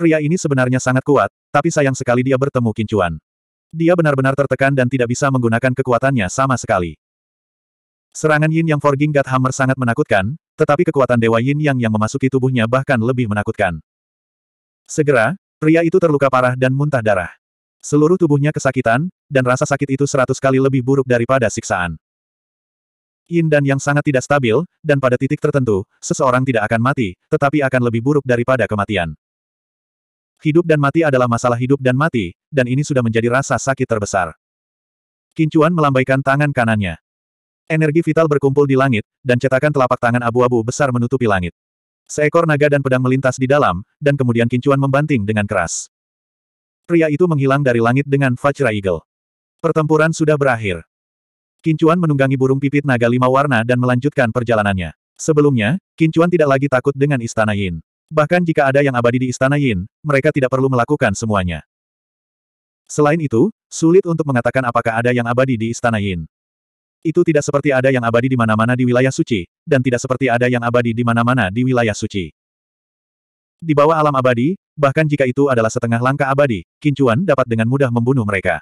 Pria ini sebenarnya sangat kuat, tapi sayang sekali dia bertemu Kincuan. Dia benar-benar tertekan dan tidak bisa menggunakan kekuatannya sama sekali. Serangan Yin yang Forging God Hammer sangat menakutkan, tetapi kekuatan Dewa Yin Yang yang memasuki tubuhnya bahkan lebih menakutkan. Segera, pria itu terluka parah dan muntah darah. Seluruh tubuhnya kesakitan, dan rasa sakit itu seratus kali lebih buruk daripada siksaan. Yin dan yang sangat tidak stabil, dan pada titik tertentu, seseorang tidak akan mati, tetapi akan lebih buruk daripada kematian. Hidup dan mati adalah masalah hidup dan mati, dan ini sudah menjadi rasa sakit terbesar. Kincuan melambaikan tangan kanannya. Energi vital berkumpul di langit, dan cetakan telapak tangan abu-abu besar menutupi langit. Seekor naga dan pedang melintas di dalam, dan kemudian Kincuan membanting dengan keras. Pria itu menghilang dari langit dengan Fajra Eagle. Pertempuran sudah berakhir. Kincuan menunggangi burung pipit naga lima warna dan melanjutkan perjalanannya. Sebelumnya, Kincuan tidak lagi takut dengan istana Yin. Bahkan jika ada yang abadi di Istana Yin, mereka tidak perlu melakukan semuanya. Selain itu, sulit untuk mengatakan apakah ada yang abadi di Istana Yin. Itu tidak seperti ada yang abadi di mana-mana di wilayah suci, dan tidak seperti ada yang abadi di mana-mana di wilayah suci. Di bawah alam abadi, bahkan jika itu adalah setengah langkah abadi, Kincuan dapat dengan mudah membunuh mereka.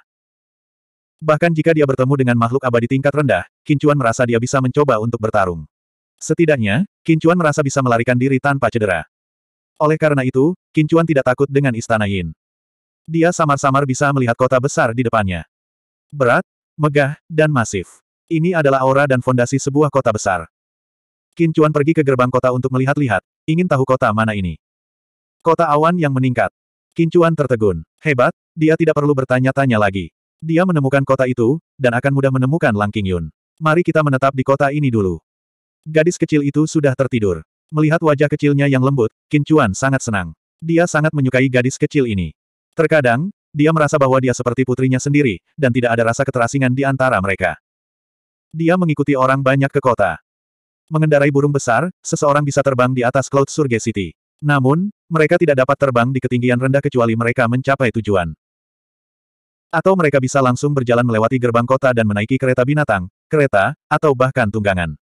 Bahkan jika dia bertemu dengan makhluk abadi tingkat rendah, Kincuan merasa dia bisa mencoba untuk bertarung. Setidaknya, Kincuan merasa bisa melarikan diri tanpa cedera. Oleh karena itu, Kincuan tidak takut dengan istana Yin. Dia samar-samar bisa melihat kota besar di depannya. Berat, megah, dan masif. Ini adalah aura dan fondasi sebuah kota besar. Kincuan pergi ke gerbang kota untuk melihat-lihat, ingin tahu kota mana ini. Kota awan yang meningkat. Kincuan tertegun. Hebat, dia tidak perlu bertanya-tanya lagi. Dia menemukan kota itu, dan akan mudah menemukan Lang Qingyun. Yun. Mari kita menetap di kota ini dulu. Gadis kecil itu sudah tertidur. Melihat wajah kecilnya yang lembut, Qin Chuan sangat senang. Dia sangat menyukai gadis kecil ini. Terkadang, dia merasa bahwa dia seperti putrinya sendiri, dan tidak ada rasa keterasingan di antara mereka. Dia mengikuti orang banyak ke kota. Mengendarai burung besar, seseorang bisa terbang di atas Cloud Surge City. Namun, mereka tidak dapat terbang di ketinggian rendah kecuali mereka mencapai tujuan. Atau mereka bisa langsung berjalan melewati gerbang kota dan menaiki kereta binatang, kereta, atau bahkan tunggangan.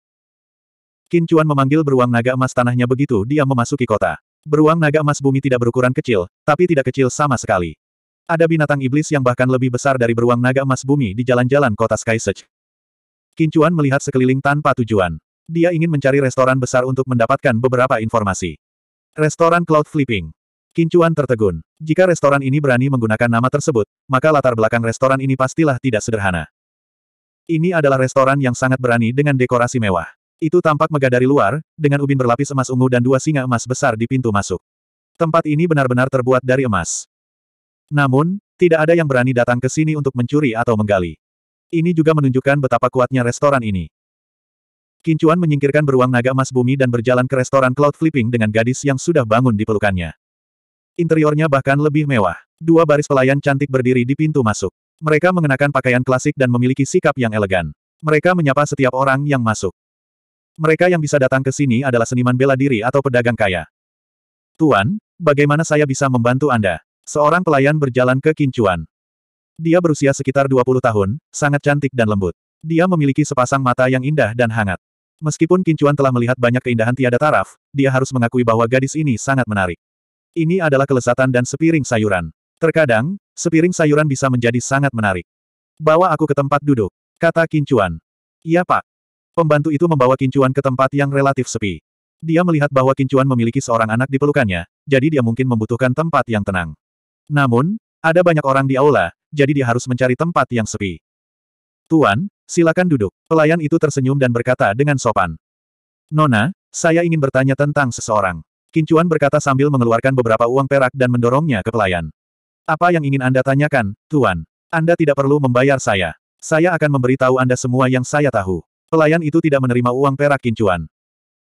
Qin Chuan memanggil beruang naga emas tanahnya begitu dia memasuki kota. Beruang naga emas bumi tidak berukuran kecil, tapi tidak kecil sama sekali. Ada binatang iblis yang bahkan lebih besar dari beruang naga emas bumi di jalan-jalan kota Sky Search. Qin Chuan melihat sekeliling tanpa tujuan. Dia ingin mencari restoran besar untuk mendapatkan beberapa informasi. Restoran Cloud Flipping. Qin Chuan tertegun. Jika restoran ini berani menggunakan nama tersebut, maka latar belakang restoran ini pastilah tidak sederhana. Ini adalah restoran yang sangat berani dengan dekorasi mewah. Itu tampak megah dari luar, dengan ubin berlapis emas ungu dan dua singa emas besar di pintu masuk. Tempat ini benar-benar terbuat dari emas. Namun, tidak ada yang berani datang ke sini untuk mencuri atau menggali. Ini juga menunjukkan betapa kuatnya restoran ini. Kincuan menyingkirkan beruang naga emas bumi dan berjalan ke restoran Cloud Flipping dengan gadis yang sudah bangun di pelukannya. Interiornya bahkan lebih mewah. Dua baris pelayan cantik berdiri di pintu masuk. Mereka mengenakan pakaian klasik dan memiliki sikap yang elegan. Mereka menyapa setiap orang yang masuk. Mereka yang bisa datang ke sini adalah seniman bela diri atau pedagang kaya. Tuan, bagaimana saya bisa membantu Anda? Seorang pelayan berjalan ke Kincuan. Dia berusia sekitar 20 tahun, sangat cantik dan lembut. Dia memiliki sepasang mata yang indah dan hangat. Meskipun Kincuan telah melihat banyak keindahan tiada taraf, dia harus mengakui bahwa gadis ini sangat menarik. Ini adalah kelesatan dan sepiring sayuran. Terkadang, sepiring sayuran bisa menjadi sangat menarik. Bawa aku ke tempat duduk, kata Kincuan. Iya pak. Pembantu itu membawa Kincuan ke tempat yang relatif sepi. Dia melihat bahwa Kincuan memiliki seorang anak di pelukannya, jadi dia mungkin membutuhkan tempat yang tenang. Namun, ada banyak orang di aula, jadi dia harus mencari tempat yang sepi. Tuan, silakan duduk. Pelayan itu tersenyum dan berkata dengan sopan. Nona, saya ingin bertanya tentang seseorang. Kincuan berkata sambil mengeluarkan beberapa uang perak dan mendorongnya ke pelayan. Apa yang ingin Anda tanyakan, Tuan? Anda tidak perlu membayar saya. Saya akan memberitahu Anda semua yang saya tahu. Pelayan itu tidak menerima uang perak Kincuan.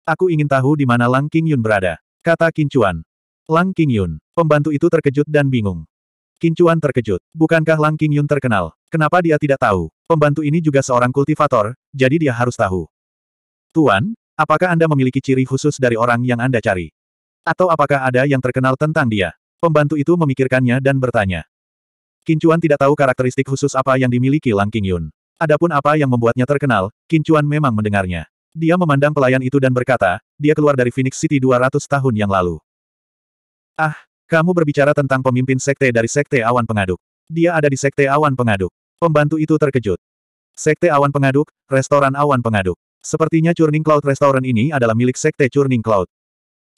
Aku ingin tahu di mana Lang King Yun berada, kata Kincuan. Lang King Yun, pembantu itu terkejut dan bingung. Kincuan terkejut, bukankah Lang King Yun terkenal? Kenapa dia tidak tahu? Pembantu ini juga seorang kultivator, jadi dia harus tahu. Tuan, apakah Anda memiliki ciri khusus dari orang yang Anda cari? Atau apakah ada yang terkenal tentang dia? Pembantu itu memikirkannya dan bertanya. Kincuan tidak tahu karakteristik khusus apa yang dimiliki Lang King Yun. Adapun apa yang membuatnya terkenal, Kincuan memang mendengarnya. Dia memandang pelayan itu dan berkata, dia keluar dari Phoenix City 200 tahun yang lalu. Ah, kamu berbicara tentang pemimpin sekte dari sekte awan pengaduk. Dia ada di sekte awan pengaduk. Pembantu itu terkejut. Sekte awan pengaduk, restoran awan pengaduk. Sepertinya Churning Cloud Restoran ini adalah milik sekte Churning Cloud.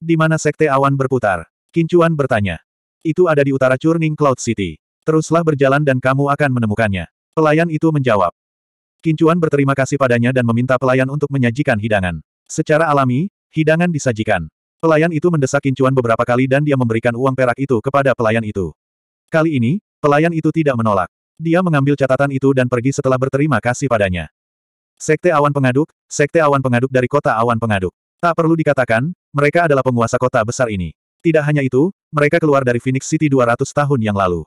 Di mana sekte awan berputar? Kincuan bertanya. Itu ada di utara Churning Cloud City. Teruslah berjalan dan kamu akan menemukannya. Pelayan itu menjawab. Kincuan berterima kasih padanya dan meminta pelayan untuk menyajikan hidangan. Secara alami, hidangan disajikan. Pelayan itu mendesak Kincuan beberapa kali dan dia memberikan uang perak itu kepada pelayan itu. Kali ini, pelayan itu tidak menolak. Dia mengambil catatan itu dan pergi setelah berterima kasih padanya. Sekte Awan Pengaduk, Sekte Awan Pengaduk dari kota Awan Pengaduk. Tak perlu dikatakan, mereka adalah penguasa kota besar ini. Tidak hanya itu, mereka keluar dari Phoenix City 200 tahun yang lalu.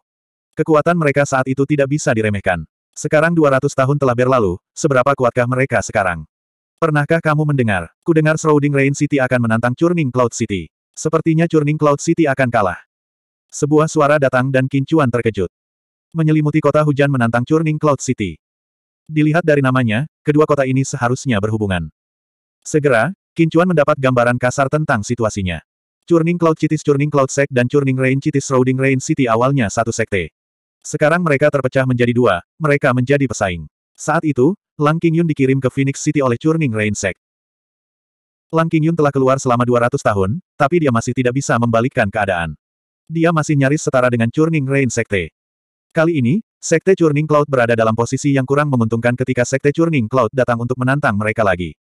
Kekuatan mereka saat itu tidak bisa diremehkan. Sekarang 200 tahun telah berlalu, seberapa kuatkah mereka sekarang? Pernahkah kamu mendengar, kudengar Shrouding Rain City akan menantang Churning Cloud City. Sepertinya Churning Cloud City akan kalah. Sebuah suara datang dan Kincuan terkejut. Menyelimuti kota hujan menantang Churning Cloud City. Dilihat dari namanya, kedua kota ini seharusnya berhubungan. Segera, Kincuan mendapat gambaran kasar tentang situasinya. Churning Cloud City, Churning Cloud Sect dan Churning Rain City, Shrouding Rain City awalnya satu sekte. Sekarang mereka terpecah menjadi dua, mereka menjadi pesaing. Saat itu, Lang Qingyun dikirim ke Phoenix City oleh Churning Rain Sect. Lang Qingyun telah keluar selama 200 tahun, tapi dia masih tidak bisa membalikkan keadaan. Dia masih nyaris setara dengan Churning Rain Sekte. Kali ini, Sekte Churning Cloud berada dalam posisi yang kurang menguntungkan ketika Sekte Churning Cloud datang untuk menantang mereka lagi.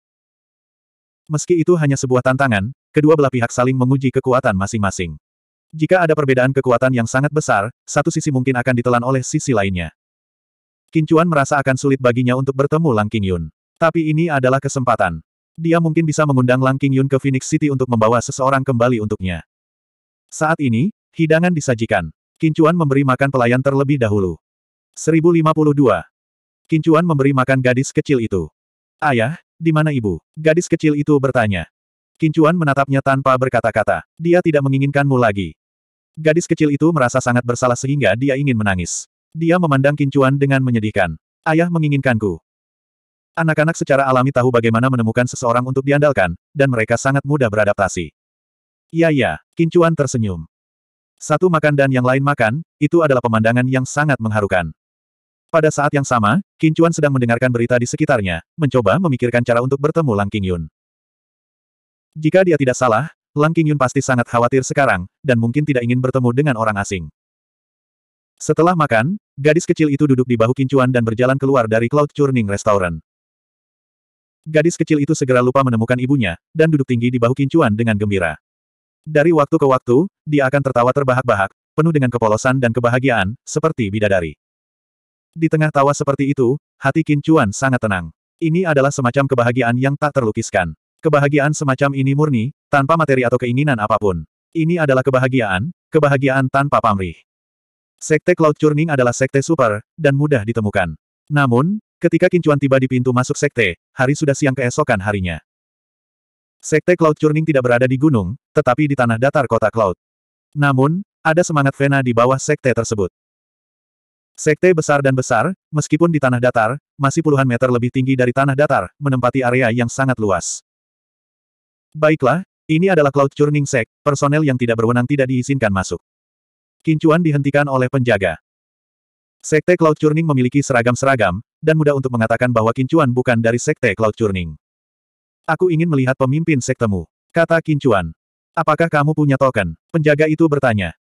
Meski itu hanya sebuah tantangan, kedua belah pihak saling menguji kekuatan masing-masing. Jika ada perbedaan kekuatan yang sangat besar, satu sisi mungkin akan ditelan oleh sisi lainnya. Kincuan merasa akan sulit baginya untuk bertemu Lang Qingyun. Tapi ini adalah kesempatan. Dia mungkin bisa mengundang Lang Qingyun ke Phoenix City untuk membawa seseorang kembali untuknya. Saat ini, hidangan disajikan. Kincuan memberi makan pelayan terlebih dahulu. 1052. Kincuan memberi makan gadis kecil itu. Ayah, di mana ibu? Gadis kecil itu bertanya. Kincuan menatapnya tanpa berkata-kata. Dia tidak menginginkanmu lagi. Gadis kecil itu merasa sangat bersalah sehingga dia ingin menangis. Dia memandang Kincuan dengan menyedihkan. Ayah menginginkanku. Anak-anak secara alami tahu bagaimana menemukan seseorang untuk diandalkan, dan mereka sangat mudah beradaptasi. Iya ya. Kincuan tersenyum. Satu makan dan yang lain makan, itu adalah pemandangan yang sangat mengharukan. Pada saat yang sama, Kincuan sedang mendengarkan berita di sekitarnya, mencoba memikirkan cara untuk bertemu Lang Qingyun. Jika dia tidak salah, Lang Qingyun pasti sangat khawatir sekarang, dan mungkin tidak ingin bertemu dengan orang asing. Setelah makan, gadis kecil itu duduk di bahu Kincuan dan berjalan keluar dari Cloud Churning Restaurant. Gadis kecil itu segera lupa menemukan ibunya, dan duduk tinggi di bahu Kincuan dengan gembira. Dari waktu ke waktu, dia akan tertawa terbahak-bahak, penuh dengan kepolosan dan kebahagiaan, seperti bidadari. Di tengah tawa seperti itu, hati Kincuan sangat tenang. Ini adalah semacam kebahagiaan yang tak terlukiskan. Kebahagiaan semacam ini murni, tanpa materi atau keinginan apapun. Ini adalah kebahagiaan, kebahagiaan tanpa pamrih. Sekte Cloud Churning adalah sekte super, dan mudah ditemukan. Namun, ketika Kincuan tiba di pintu masuk sekte, hari sudah siang keesokan harinya. Sekte Cloud Churning tidak berada di gunung, tetapi di tanah datar kota Cloud. Namun, ada semangat Vena di bawah sekte tersebut. Sekte besar dan besar, meskipun di tanah datar, masih puluhan meter lebih tinggi dari tanah datar, menempati area yang sangat luas. Baiklah, ini adalah Cloud Churning Sect, personel yang tidak berwenang tidak diizinkan masuk. Kincuan dihentikan oleh penjaga. Sekte Cloud Churning memiliki seragam-seragam, dan mudah untuk mengatakan bahwa Kincuan bukan dari Sekte Cloud Churning. Aku ingin melihat pemimpin sektemu, kata Kincuan. Apakah kamu punya token? Penjaga itu bertanya.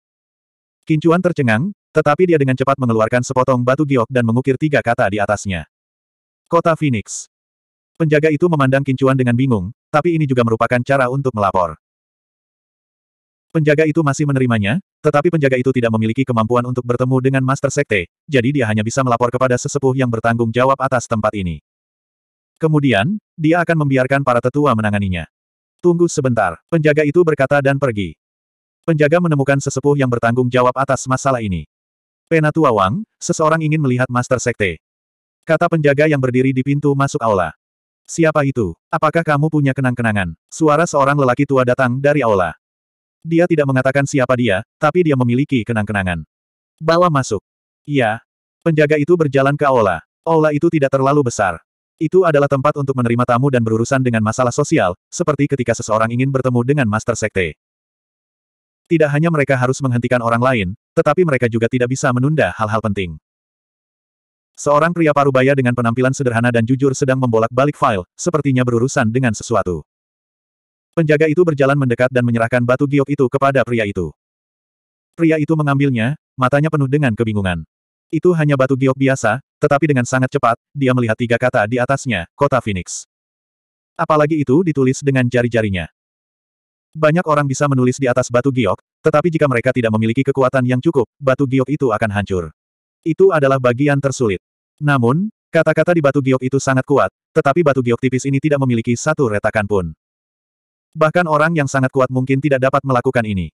Kincuan tercengang, tetapi dia dengan cepat mengeluarkan sepotong batu giok dan mengukir tiga kata di atasnya. Kota Phoenix. Penjaga itu memandang Kincuan dengan bingung, tapi ini juga merupakan cara untuk melapor. Penjaga itu masih menerimanya, tetapi penjaga itu tidak memiliki kemampuan untuk bertemu dengan Master Sekte, jadi dia hanya bisa melapor kepada sesepuh yang bertanggung jawab atas tempat ini. Kemudian, dia akan membiarkan para tetua menanganinya. Tunggu sebentar, penjaga itu berkata dan pergi. Penjaga menemukan sesepuh yang bertanggung jawab atas masalah ini. Penatua Wang, seseorang ingin melihat Master Sekte. Kata penjaga yang berdiri di pintu masuk aula. Siapa itu? Apakah kamu punya kenang-kenangan? Suara seorang lelaki tua datang dari aula. Dia tidak mengatakan siapa dia, tapi dia memiliki kenang-kenangan. Bawa masuk. Iya. Penjaga itu berjalan ke aula. Aula itu tidak terlalu besar. Itu adalah tempat untuk menerima tamu dan berurusan dengan masalah sosial, seperti ketika seseorang ingin bertemu dengan Master Sekte. Tidak hanya mereka harus menghentikan orang lain, tetapi mereka juga tidak bisa menunda hal-hal penting. Seorang pria parubaya dengan penampilan sederhana dan jujur sedang membolak-balik file, sepertinya berurusan dengan sesuatu. Penjaga itu berjalan mendekat dan menyerahkan batu giok itu kepada pria itu. Pria itu mengambilnya, matanya penuh dengan kebingungan. Itu hanya batu giok biasa, tetapi dengan sangat cepat, dia melihat tiga kata di atasnya, kota Phoenix. Apalagi itu ditulis dengan jari-jarinya. Banyak orang bisa menulis di atas batu giok, tetapi jika mereka tidak memiliki kekuatan yang cukup, batu giok itu akan hancur. Itu adalah bagian tersulit. Namun, kata-kata di batu giok itu sangat kuat, tetapi batu giok tipis ini tidak memiliki satu retakan pun. Bahkan orang yang sangat kuat mungkin tidak dapat melakukan ini.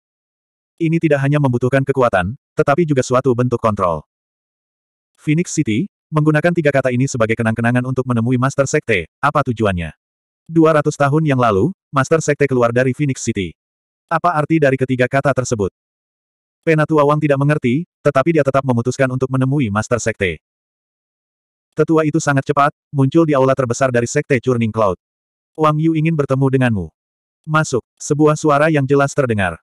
Ini tidak hanya membutuhkan kekuatan, tetapi juga suatu bentuk kontrol. Phoenix City, menggunakan tiga kata ini sebagai kenang-kenangan untuk menemui Master Sekte, apa tujuannya? 200 tahun yang lalu, Master Sekte keluar dari Phoenix City. Apa arti dari ketiga kata tersebut? Penatua Wang tidak mengerti, tetapi dia tetap memutuskan untuk menemui Master Sekte. Tetua itu sangat cepat, muncul di aula terbesar dari Sekte Churning Cloud. Wang Yu ingin bertemu denganmu. Masuk, sebuah suara yang jelas terdengar.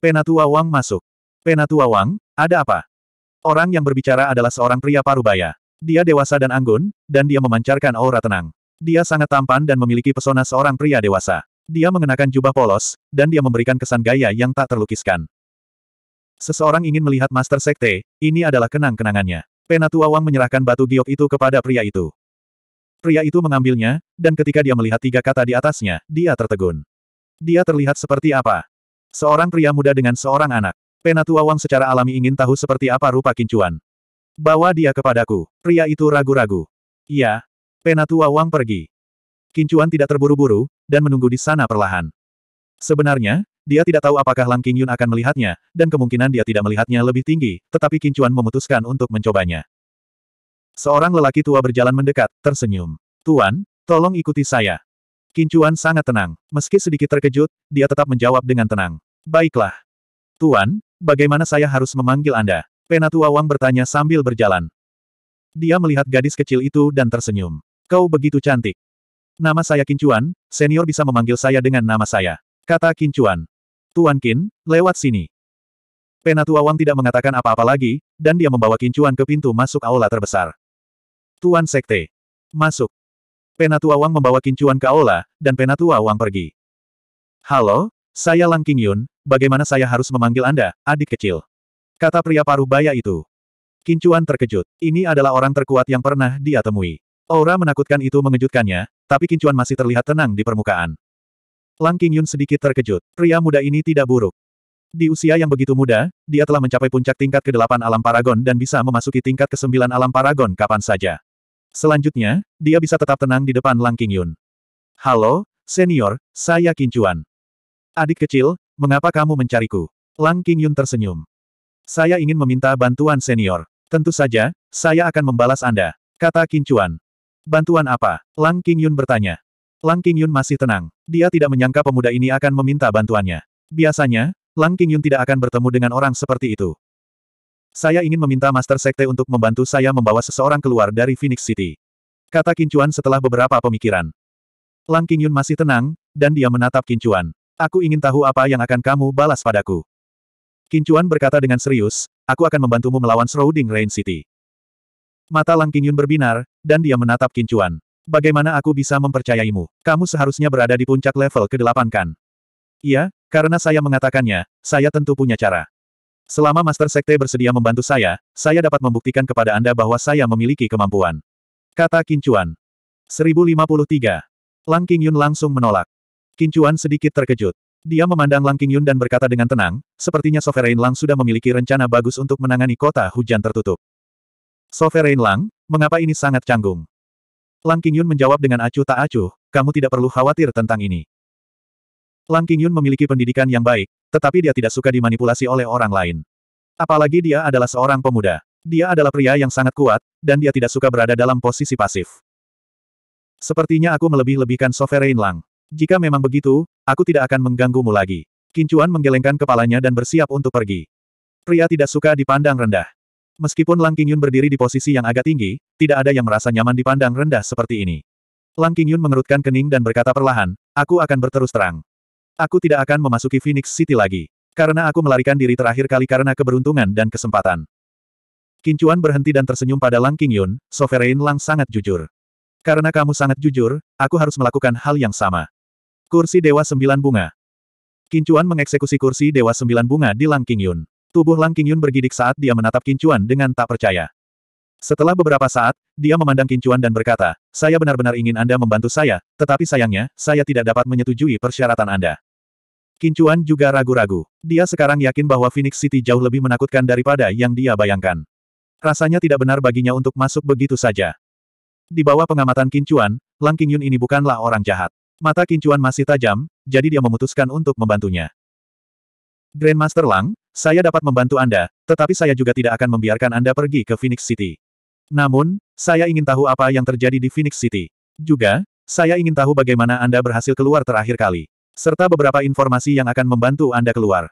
Penatua Wang masuk. Penatua Wang, ada apa? Orang yang berbicara adalah seorang pria parubaya. Dia dewasa dan anggun, dan dia memancarkan aura tenang. Dia sangat tampan dan memiliki pesona seorang pria dewasa. Dia mengenakan jubah polos, dan dia memberikan kesan gaya yang tak terlukiskan. Seseorang ingin melihat Master Sekte, ini adalah kenang-kenangannya. Penatua Wang menyerahkan batu giok itu kepada pria itu. Pria itu mengambilnya, dan ketika dia melihat tiga kata di atasnya, dia tertegun. Dia terlihat seperti apa? Seorang pria muda dengan seorang anak. Penatua Wang secara alami ingin tahu seperti apa rupa kincuan. Bawa dia kepadaku. Pria itu ragu-ragu. Iya. Penatua Wang pergi. Kincuan tidak terburu-buru, dan menunggu di sana perlahan. Sebenarnya, dia tidak tahu apakah Lang Yun akan melihatnya, dan kemungkinan dia tidak melihatnya lebih tinggi, tetapi Kincuan memutuskan untuk mencobanya. Seorang lelaki tua berjalan mendekat, tersenyum. Tuan, tolong ikuti saya. Kincuan sangat tenang. Meski sedikit terkejut, dia tetap menjawab dengan tenang. Baiklah. Tuan, bagaimana saya harus memanggil Anda? Penatua Wang bertanya sambil berjalan. Dia melihat gadis kecil itu dan tersenyum. Kau begitu cantik. Nama saya Kincuan, senior bisa memanggil saya dengan nama saya. Kata Kincuan. Tuan Kin, lewat sini. Penatua Wang tidak mengatakan apa-apa lagi, dan dia membawa Kincuan ke pintu masuk aula terbesar. Tuan Sekte. Masuk. Penatua Wang membawa Kincuan ke aula, dan Penatua Wang pergi. Halo, saya Lang King Yun. bagaimana saya harus memanggil Anda, adik kecil? Kata pria paruh baya itu. Kincuan terkejut. Ini adalah orang terkuat yang pernah dia temui. Aura menakutkan itu mengejutkannya, tapi Kincuan masih terlihat tenang di permukaan. Lang Qingyun sedikit terkejut. Pria muda ini tidak buruk. Di usia yang begitu muda, dia telah mencapai puncak tingkat ke-8 alam paragon dan bisa memasuki tingkat ke-9 alam paragon kapan saja. Selanjutnya, dia bisa tetap tenang di depan Lang Qingyun. Halo, senior, saya Kincuan. Adik kecil, mengapa kamu mencariku? Lang Qingyun tersenyum. Saya ingin meminta bantuan senior. Tentu saja, saya akan membalas Anda, kata Kincuan. Bantuan apa? Lang Qingyun bertanya. Lang Qingyun masih tenang. Dia tidak menyangka pemuda ini akan meminta bantuannya. Biasanya, Lang Qingyun tidak akan bertemu dengan orang seperti itu. Saya ingin meminta Master Sekte untuk membantu saya membawa seseorang keluar dari Phoenix City. Kata Kincuan setelah beberapa pemikiran. Lang Qingyun masih tenang, dan dia menatap Kincuan. Aku ingin tahu apa yang akan kamu balas padaku. Kincuan berkata dengan serius, aku akan membantumu melawan Shrouding Rain City. Mata Lang Qingyun berbinar, dan dia menatap Kincuan. Bagaimana aku bisa mempercayaimu? Kamu seharusnya berada di puncak level ke-8 kan? Iya, karena saya mengatakannya, saya tentu punya cara. Selama Master Sekte bersedia membantu saya, saya dapat membuktikan kepada Anda bahwa saya memiliki kemampuan. Kata Kincuan. 1053. Lang Qingyun langsung menolak. Kincuan sedikit terkejut. Dia memandang Lang Qingyun dan berkata dengan tenang, sepertinya Sovereign Lang sudah memiliki rencana bagus untuk menangani kota hujan tertutup. Sovereign Lang, mengapa ini sangat canggung? Lang Qingyun menjawab dengan acuh tak acuh, kamu tidak perlu khawatir tentang ini. Lang Qingyun memiliki pendidikan yang baik, tetapi dia tidak suka dimanipulasi oleh orang lain. Apalagi dia adalah seorang pemuda. Dia adalah pria yang sangat kuat, dan dia tidak suka berada dalam posisi pasif. Sepertinya aku melebih-lebihkan Sovereign Lang. Jika memang begitu, aku tidak akan mengganggumu lagi. Kincuan menggelengkan kepalanya dan bersiap untuk pergi. Pria tidak suka dipandang rendah. Meskipun Lang Qingyun berdiri di posisi yang agak tinggi, tidak ada yang merasa nyaman dipandang rendah seperti ini. Lang Qingyun mengerutkan kening dan berkata perlahan, aku akan berterus terang. Aku tidak akan memasuki Phoenix City lagi. Karena aku melarikan diri terakhir kali karena keberuntungan dan kesempatan. Kincuan berhenti dan tersenyum pada Lang Qingyun, Sovereign Lang sangat jujur. Karena kamu sangat jujur, aku harus melakukan hal yang sama. Kursi Dewa Sembilan Bunga Kincuan mengeksekusi kursi Dewa Sembilan Bunga di Lang Qingyun. Tubuh Lang Qingyun bergidik saat dia menatap Kincuan dengan tak percaya. Setelah beberapa saat, dia memandang Kincuan dan berkata, saya benar-benar ingin Anda membantu saya, tetapi sayangnya, saya tidak dapat menyetujui persyaratan Anda. Kincuan juga ragu-ragu. Dia sekarang yakin bahwa Phoenix City jauh lebih menakutkan daripada yang dia bayangkan. Rasanya tidak benar baginya untuk masuk begitu saja. Di bawah pengamatan Kincuan, Lang Qingyun ini bukanlah orang jahat. Mata Kincuan masih tajam, jadi dia memutuskan untuk membantunya. Grandmaster Lang, saya dapat membantu Anda, tetapi saya juga tidak akan membiarkan Anda pergi ke Phoenix City. Namun, saya ingin tahu apa yang terjadi di Phoenix City. Juga, saya ingin tahu bagaimana Anda berhasil keluar terakhir kali. Serta beberapa informasi yang akan membantu Anda keluar.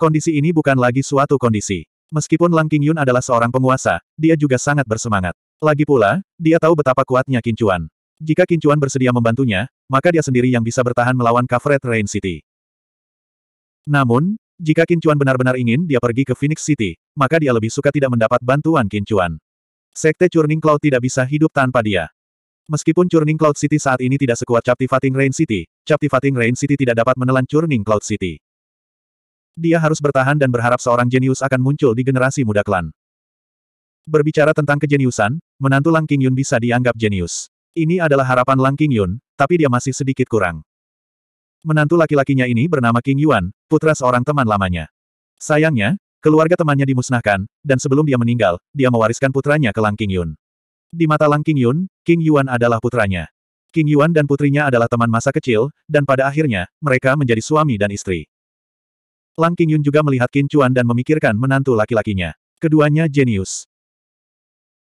Kondisi ini bukan lagi suatu kondisi. Meskipun Lang Qingyun adalah seorang penguasa, dia juga sangat bersemangat. Lagi pula, dia tahu betapa kuatnya Kincuan. Jika Kincuan bersedia membantunya, maka dia sendiri yang bisa bertahan melawan Kavret Rain City. Namun, jika Qin Chuan benar-benar ingin dia pergi ke Phoenix City, maka dia lebih suka tidak mendapat bantuan Qin Chuan. Sekte Churning Cloud tidak bisa hidup tanpa dia. Meskipun Churning Cloud City saat ini tidak sekuat Captivating Rain City, Captivating Rain City tidak dapat menelan Churning Cloud City. Dia harus bertahan dan berharap seorang jenius akan muncul di generasi muda klan. Berbicara tentang kejeniusan, menantu Lang King Yun bisa dianggap jenius. Ini adalah harapan Lang King Yun, tapi dia masih sedikit kurang. Menantu laki-lakinya ini bernama King Yuan, putra seorang teman lamanya. Sayangnya, keluarga temannya dimusnahkan, dan sebelum dia meninggal, dia mewariskan putranya ke Lang King Yun. Di mata Lang King Yun, King Yuan adalah putranya. King Yuan dan putrinya adalah teman masa kecil, dan pada akhirnya, mereka menjadi suami dan istri. Lang King Yun juga melihat Qin Chuan dan memikirkan menantu laki-lakinya. Keduanya jenius.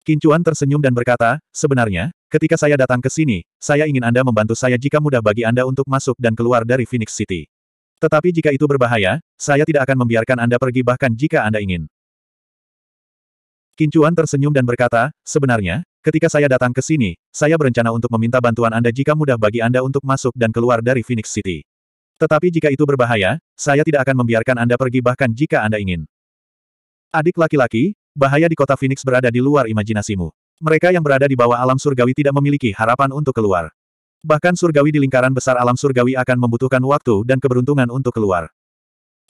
Kincuan tersenyum dan berkata, sebenarnya, ketika saya datang ke sini, saya ingin Anda membantu saya jika mudah bagi Anda untuk masuk dan keluar dari Phoenix City. Tetapi jika itu berbahaya, saya tidak akan membiarkan Anda pergi bahkan jika Anda ingin. Kincuan tersenyum dan berkata, sebenarnya, ketika saya datang ke sini, saya berencana untuk meminta bantuan Anda jika mudah bagi Anda untuk masuk dan keluar dari Phoenix City. Tetapi jika itu berbahaya, saya tidak akan membiarkan Anda pergi bahkan jika Anda ingin. Adik laki-laki, Bahaya di kota Phoenix berada di luar imajinasimu. Mereka yang berada di bawah alam surgawi tidak memiliki harapan untuk keluar. Bahkan surgawi di lingkaran besar alam surgawi akan membutuhkan waktu dan keberuntungan untuk keluar.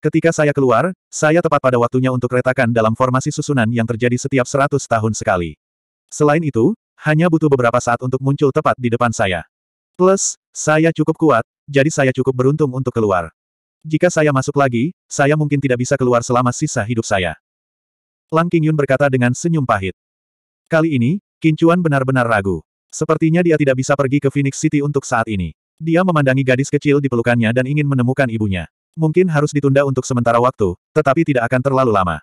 Ketika saya keluar, saya tepat pada waktunya untuk retakan dalam formasi susunan yang terjadi setiap 100 tahun sekali. Selain itu, hanya butuh beberapa saat untuk muncul tepat di depan saya. Plus, saya cukup kuat, jadi saya cukup beruntung untuk keluar. Jika saya masuk lagi, saya mungkin tidak bisa keluar selama sisa hidup saya. Lang Qingyun berkata dengan senyum pahit. Kali ini, Kincuan benar-benar ragu. Sepertinya dia tidak bisa pergi ke Phoenix City untuk saat ini. Dia memandangi gadis kecil di pelukannya dan ingin menemukan ibunya. Mungkin harus ditunda untuk sementara waktu, tetapi tidak akan terlalu lama.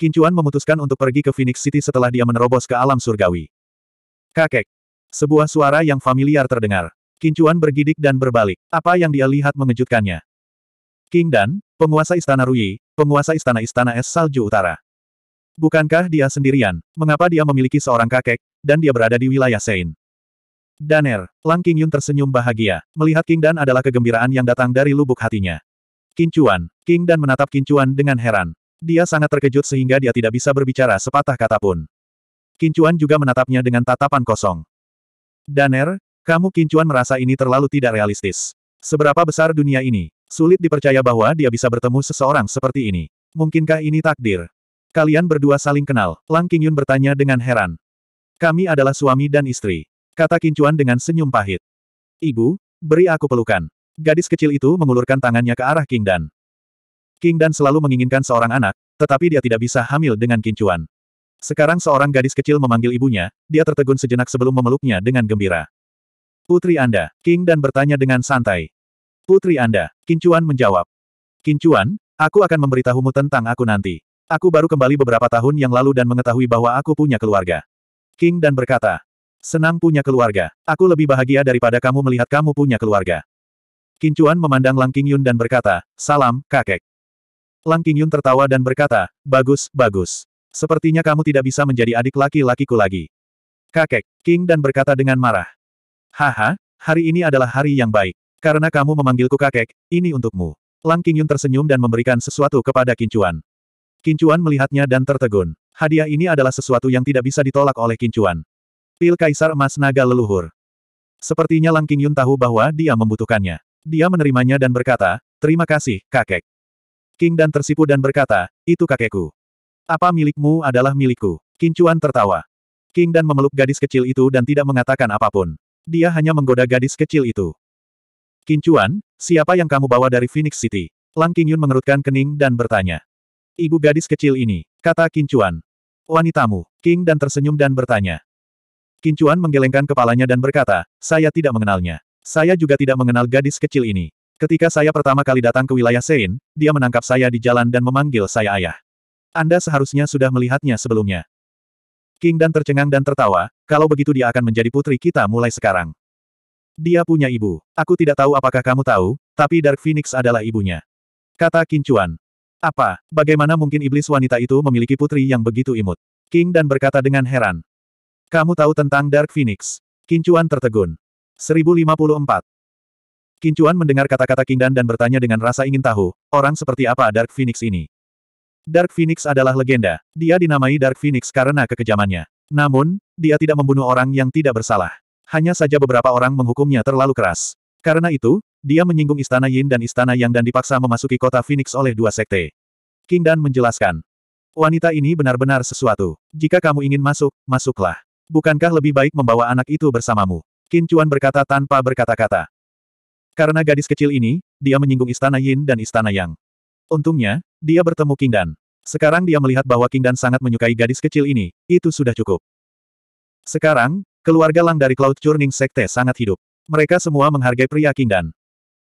Kincuan memutuskan untuk pergi ke Phoenix City setelah dia menerobos ke alam surgawi. Kakek. Sebuah suara yang familiar terdengar. Kincuan bergidik dan berbalik. Apa yang dia lihat mengejutkannya. King Dan, penguasa Istana Rui, penguasa Istana-Istana Es Salju Utara. Bukankah dia sendirian? Mengapa dia memiliki seorang kakek, dan dia berada di wilayah Sein? Daner, Lang King Yun tersenyum bahagia. Melihat King Dan adalah kegembiraan yang datang dari lubuk hatinya. Kincuan, King Dan menatap Kincuan dengan heran. Dia sangat terkejut sehingga dia tidak bisa berbicara sepatah kata pun. Kincuan juga menatapnya dengan tatapan kosong. Daner, kamu Kincuan merasa ini terlalu tidak realistis. Seberapa besar dunia ini? Sulit dipercaya bahwa dia bisa bertemu seseorang seperti ini. Mungkinkah ini takdir? Kalian berdua saling kenal, Lang Qingyun bertanya dengan heran. Kami adalah suami dan istri. Kata Kincuan dengan senyum pahit. Ibu, beri aku pelukan. Gadis kecil itu mengulurkan tangannya ke arah King Dan. King Dan selalu menginginkan seorang anak, tetapi dia tidak bisa hamil dengan Kincuan. Sekarang seorang gadis kecil memanggil ibunya, dia tertegun sejenak sebelum memeluknya dengan gembira. Putri Anda, King Dan bertanya dengan santai. Putri Anda, Kincuan menjawab. Kincuan, aku akan memberitahumu tentang aku nanti. Aku baru kembali beberapa tahun yang lalu dan mengetahui bahwa aku punya keluarga. King dan berkata, senang punya keluarga. Aku lebih bahagia daripada kamu melihat kamu punya keluarga. Kincuan memandang Lang Qingyun dan berkata, salam, kakek. Lang Qingyun tertawa dan berkata, bagus, bagus. Sepertinya kamu tidak bisa menjadi adik laki-lakiku lagi. Kakek, King dan berkata dengan marah. Haha, hari ini adalah hari yang baik. Karena kamu memanggilku kakek, ini untukmu. Lang Qingyun tersenyum dan memberikan sesuatu kepada Kincuan. Kincuan melihatnya dan tertegun. Hadiah ini adalah sesuatu yang tidak bisa ditolak oleh Kincuan. Pil Kaisar Emas Naga Leluhur. Sepertinya Lang Qingyun tahu bahwa dia membutuhkannya. Dia menerimanya dan berkata, terima kasih, kakek. King dan tersipu dan berkata, itu kakekku. Apa milikmu adalah milikku. Kincuan tertawa. King dan memeluk gadis kecil itu dan tidak mengatakan apapun. Dia hanya menggoda gadis kecil itu. Kincuan, siapa yang kamu bawa dari Phoenix City? Lang Kingyun mengerutkan kening dan bertanya. Ibu gadis kecil ini, kata Kincuan. Wanitamu, King dan tersenyum dan bertanya. Kincuan menggelengkan kepalanya dan berkata, saya tidak mengenalnya. Saya juga tidak mengenal gadis kecil ini. Ketika saya pertama kali datang ke wilayah Sein, dia menangkap saya di jalan dan memanggil saya ayah. Anda seharusnya sudah melihatnya sebelumnya. King Dan tercengang dan tertawa, kalau begitu dia akan menjadi putri kita mulai sekarang. Dia punya ibu. Aku tidak tahu apakah kamu tahu, tapi Dark Phoenix adalah ibunya. Kata Kincuan. Apa, bagaimana mungkin iblis wanita itu memiliki putri yang begitu imut? King dan berkata dengan heran. Kamu tahu tentang Dark Phoenix? Kincuan tertegun. 1054. Kincuan mendengar kata-kata King Dan dan bertanya dengan rasa ingin tahu, orang seperti apa Dark Phoenix ini? Dark Phoenix adalah legenda. Dia dinamai Dark Phoenix karena kekejamannya. Namun, dia tidak membunuh orang yang tidak bersalah. Hanya saja beberapa orang menghukumnya terlalu keras. Karena itu, dia menyinggung istana Yin dan istana Yang dan dipaksa memasuki kota Phoenix oleh dua sekte. King Dan menjelaskan. Wanita ini benar-benar sesuatu. Jika kamu ingin masuk, masuklah. Bukankah lebih baik membawa anak itu bersamamu? Qin Chuan berkata tanpa berkata-kata. Karena gadis kecil ini, dia menyinggung istana Yin dan istana Yang. Untungnya, dia bertemu King Dan. Sekarang dia melihat bahwa King Dan sangat menyukai gadis kecil ini, itu sudah cukup. Sekarang, Keluarga Lang dari Cloud Churning Sekte sangat hidup. Mereka semua menghargai pria Kingdan.